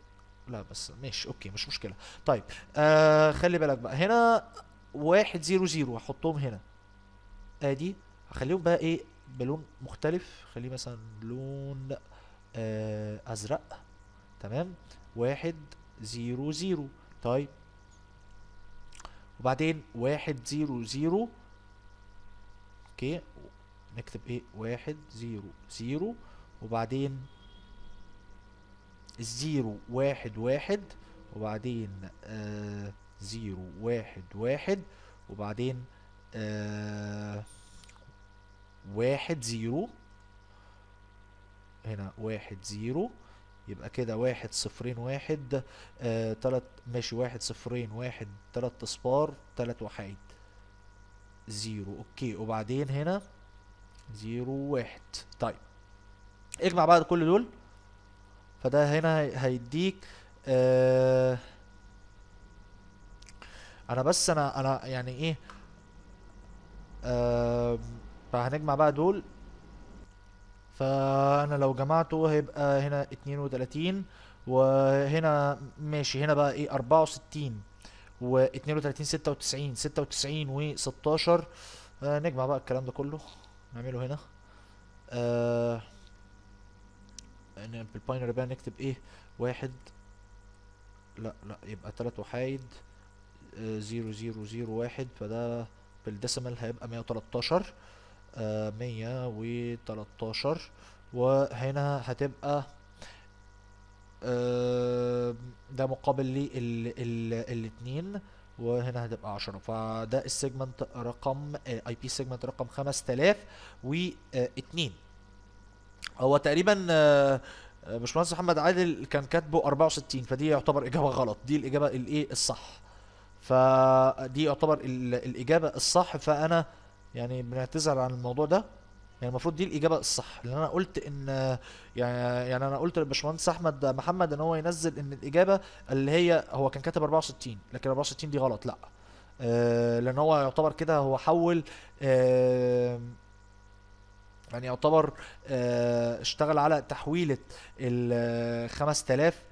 لا بس ماشي اوكي مش مشكله طيب آه خلي بالك بقى هنا 1 0 0 هحطهم هنا ادي آه، هخليهم بقى ايه بلون مختلف خليه مثلا لون آه ازرق تمام واحد زيرو زيرو طيب وبعدين واحد زيرو زيرو اوكي نكتب ايه واحد زيرو زيرو وبعدين زيرو واحد واحد وبعدين آه زيرو واحد واحد وبعدين آه واحد زيرو هنا واحد زيرو يبقى كده واحد صفرين واحد آه تلات ماشي واحد صفرين واحد تلات اصفار تلات وحيد زيرو اوكي وبعدين هنا زيرو واحد طيب اجمع بعد كل دول فده هنا هيديك آه انا بس انا انا يعني ايه آه فهنجمع بقى دول فانا لو جمعته هيبقى هنا 32 وهنا ماشي هنا بقى ايه 64 و32 96 96 و16 آه نجمع بقى الكلام ده كله نعمله هنا آه بالباينري بقى نكتب ايه واحد لا لا يبقى تلات وحايد آه زيرو زيرو زيرو واحد فده بالديسيمال هيبقى مية وتلاتاشر مية وتلاتاشر وهنا هتبقى آه، ده مقابل للاتنين وهنا هتبقى 10 فده السيجمنت رقم اي آه، بي سيجمنت رقم 5002 هو تقريبا آه، باشمهندس محمد عادل كان كاتبه 64 فدي يعتبر اجابه غلط دي الاجابه الايه الصح فدي يعتبر الاجابه الصح فانا يعني بنعتذر عن الموضوع ده يعني المفروض دي الاجابه الصح لان انا قلت ان يعني يعني انا قلت للباشمهندس احمد محمد ان هو ينزل ان الاجابه اللي هي هو كان كاتب 64 لكن 64 دي غلط لا آه لان هو يعتبر كده هو حول آه يعني يعتبر آه اشتغل على تحويله ال 5000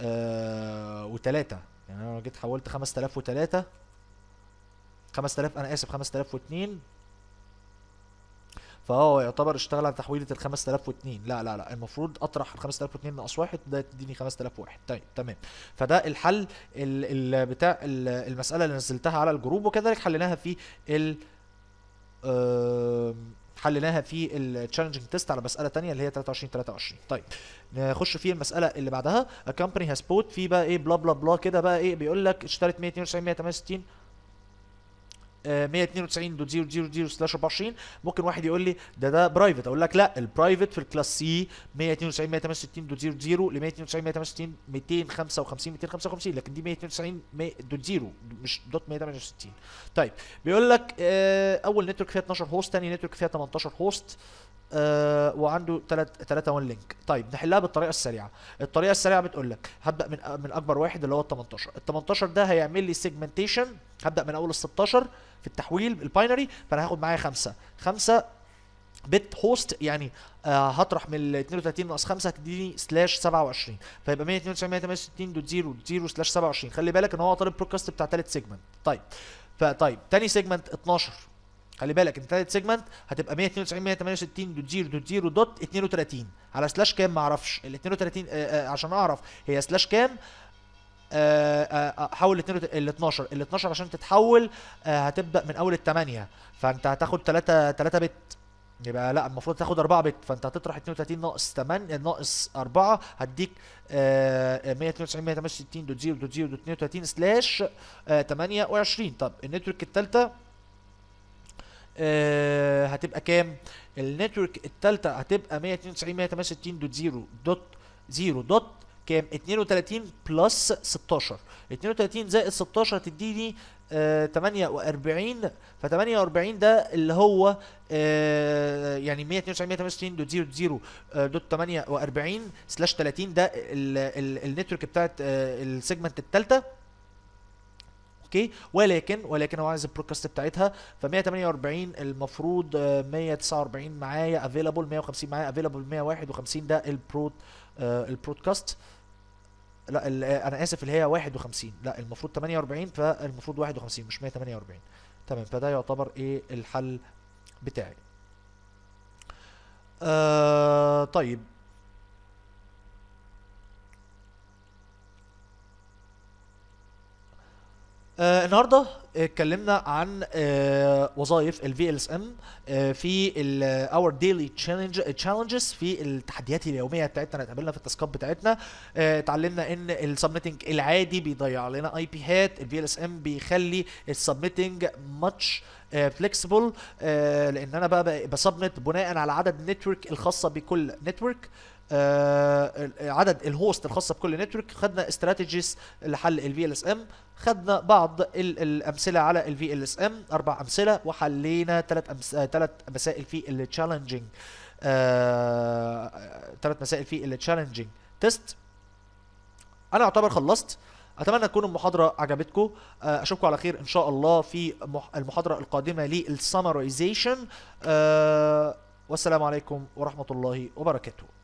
آه، و3 يعني انا جيت حولت 5003 5000 انا اسف 5002 فهو يعتبر اشتغل على تحويله ال 5002 لا لا لا المفروض اطرح ال 5002 ناقص واحد ده تديني 5001 طيب تمام فده الحل ال ال بتاع ال المساله اللي نزلتها على الجروب وكذلك حليناها في ال حليناها في التشالنجنج تيست على مساله ثانيه اللي هي 23 23 طيب نخش في المساله اللي بعدها a company has في بقى ايه بلا بلا بلا كده بقى ايه بيقول لك اشترت 192 168 192 دوت 000 سلاش 24 ممكن واحد يقول لي ده ده برايفت اقول لك لا البرايفت في الكلاس سي 192 168 دوت 00 ل 192 168 255 255 لكن دي 192 دوت 0 مش دوت 168 طيب بيقول لك آه، اول نتورك فيها 12 هوست ثاني نتورك فيها 18 هوست آه، وعنده ثلاث ثلاثه وان لينك طيب نحلها بالطريقه السريعه الطريقه السريعه بتقول لك هبدا من من اكبر واحد اللي هو ال 18 ال 18 ده هيعمل لي سيجمنتيشن هبدا من اول ال 16 في التحويل الباينري فانا هاخد معايا خمسه خمسه بت هوست يعني آه هطرح من ال 32 ناقص 5 هتديني سلاش 27 فيبقى 192 0 سلاش 27 خلي بالك ان هو طالب بروكاست بتاع ثالث سيجمنت طيب فطيب تاني سيجمنت 12 خلي بالك انت ثالث سيجمنت هتبقى 192 168 دوت 0 دوت 0 دوت 32 على سلاش كام ما اعرفش ال 32 آآ آآ عشان اعرف هي سلاش كام آه، آه، آه، حول ال 12 ال 12 عشان تتحول هتبدا من اول ال 8 فانت هتاخد 3 3 بت يبقى لا المفروض تاخد 4 بت فانت هتطرح 32 ناقص 8 ناقص 4 هديك 192 168 دوت 0 دوت 0 دوت 32 سلاش 28 طب النتورك الثالثه آه، هتبقى كام النتورك الثالثه هتبقى 192 دوت 0 دوت كام 32 بلس 16 32 زائد 16 هتديني آه 48 ف 48 ده اللي هو آه يعني 192 دوت 48 سلاش 30 ده النتورك بتاعت آه السيجمنت الثالثه اوكي ولكن ولكن هو عايز البرودكاست بتاعتها ف 148 المفروض 149 آه، معايا افيلابل 150 معايا افيلابل 151 ده البرود آه، البرودكاست لا آه، انا اسف اللي هي 51 لا المفروض 48 فالمفروض 51 مش 148 تمام فده يعتبر ايه الحل بتاعي آه طيب آه النهارده اتكلمنا عن آه وظائف ال اس ام آه، في اور ديلي تشالنجز في التحديات اليوميه بتاعتنا اللي اتقابلنا في التاسكات بتاعتنا آه اتعلمنا ان السبميتنج العادي بيضيع لنا اي بي هات الفي ال اس ام بيخلي السبميتنج ماتش فليكسبل لان انا بقى, بسبمت بناء على عدد النتورك الخاصه بكل نتورك آه، عدد الهوست الخاصه بكل نتورك خدنا استراتيجيز لحل الفي ال اس ام خدنا بعض الامثله على الفي ال اس ام اربع امثله وحلينا ثلاث أمس... آه، ثلاث مسائل في التشالنجينج آه، ثلاث مسائل في التشالنجينج تيست انا اعتبر خلصت اتمنى تكون المحاضره عجبتكم اشوفكم على خير ان شاء الله في المحاضره القادمه للسمرايزيشن والسلام عليكم ورحمه الله وبركاته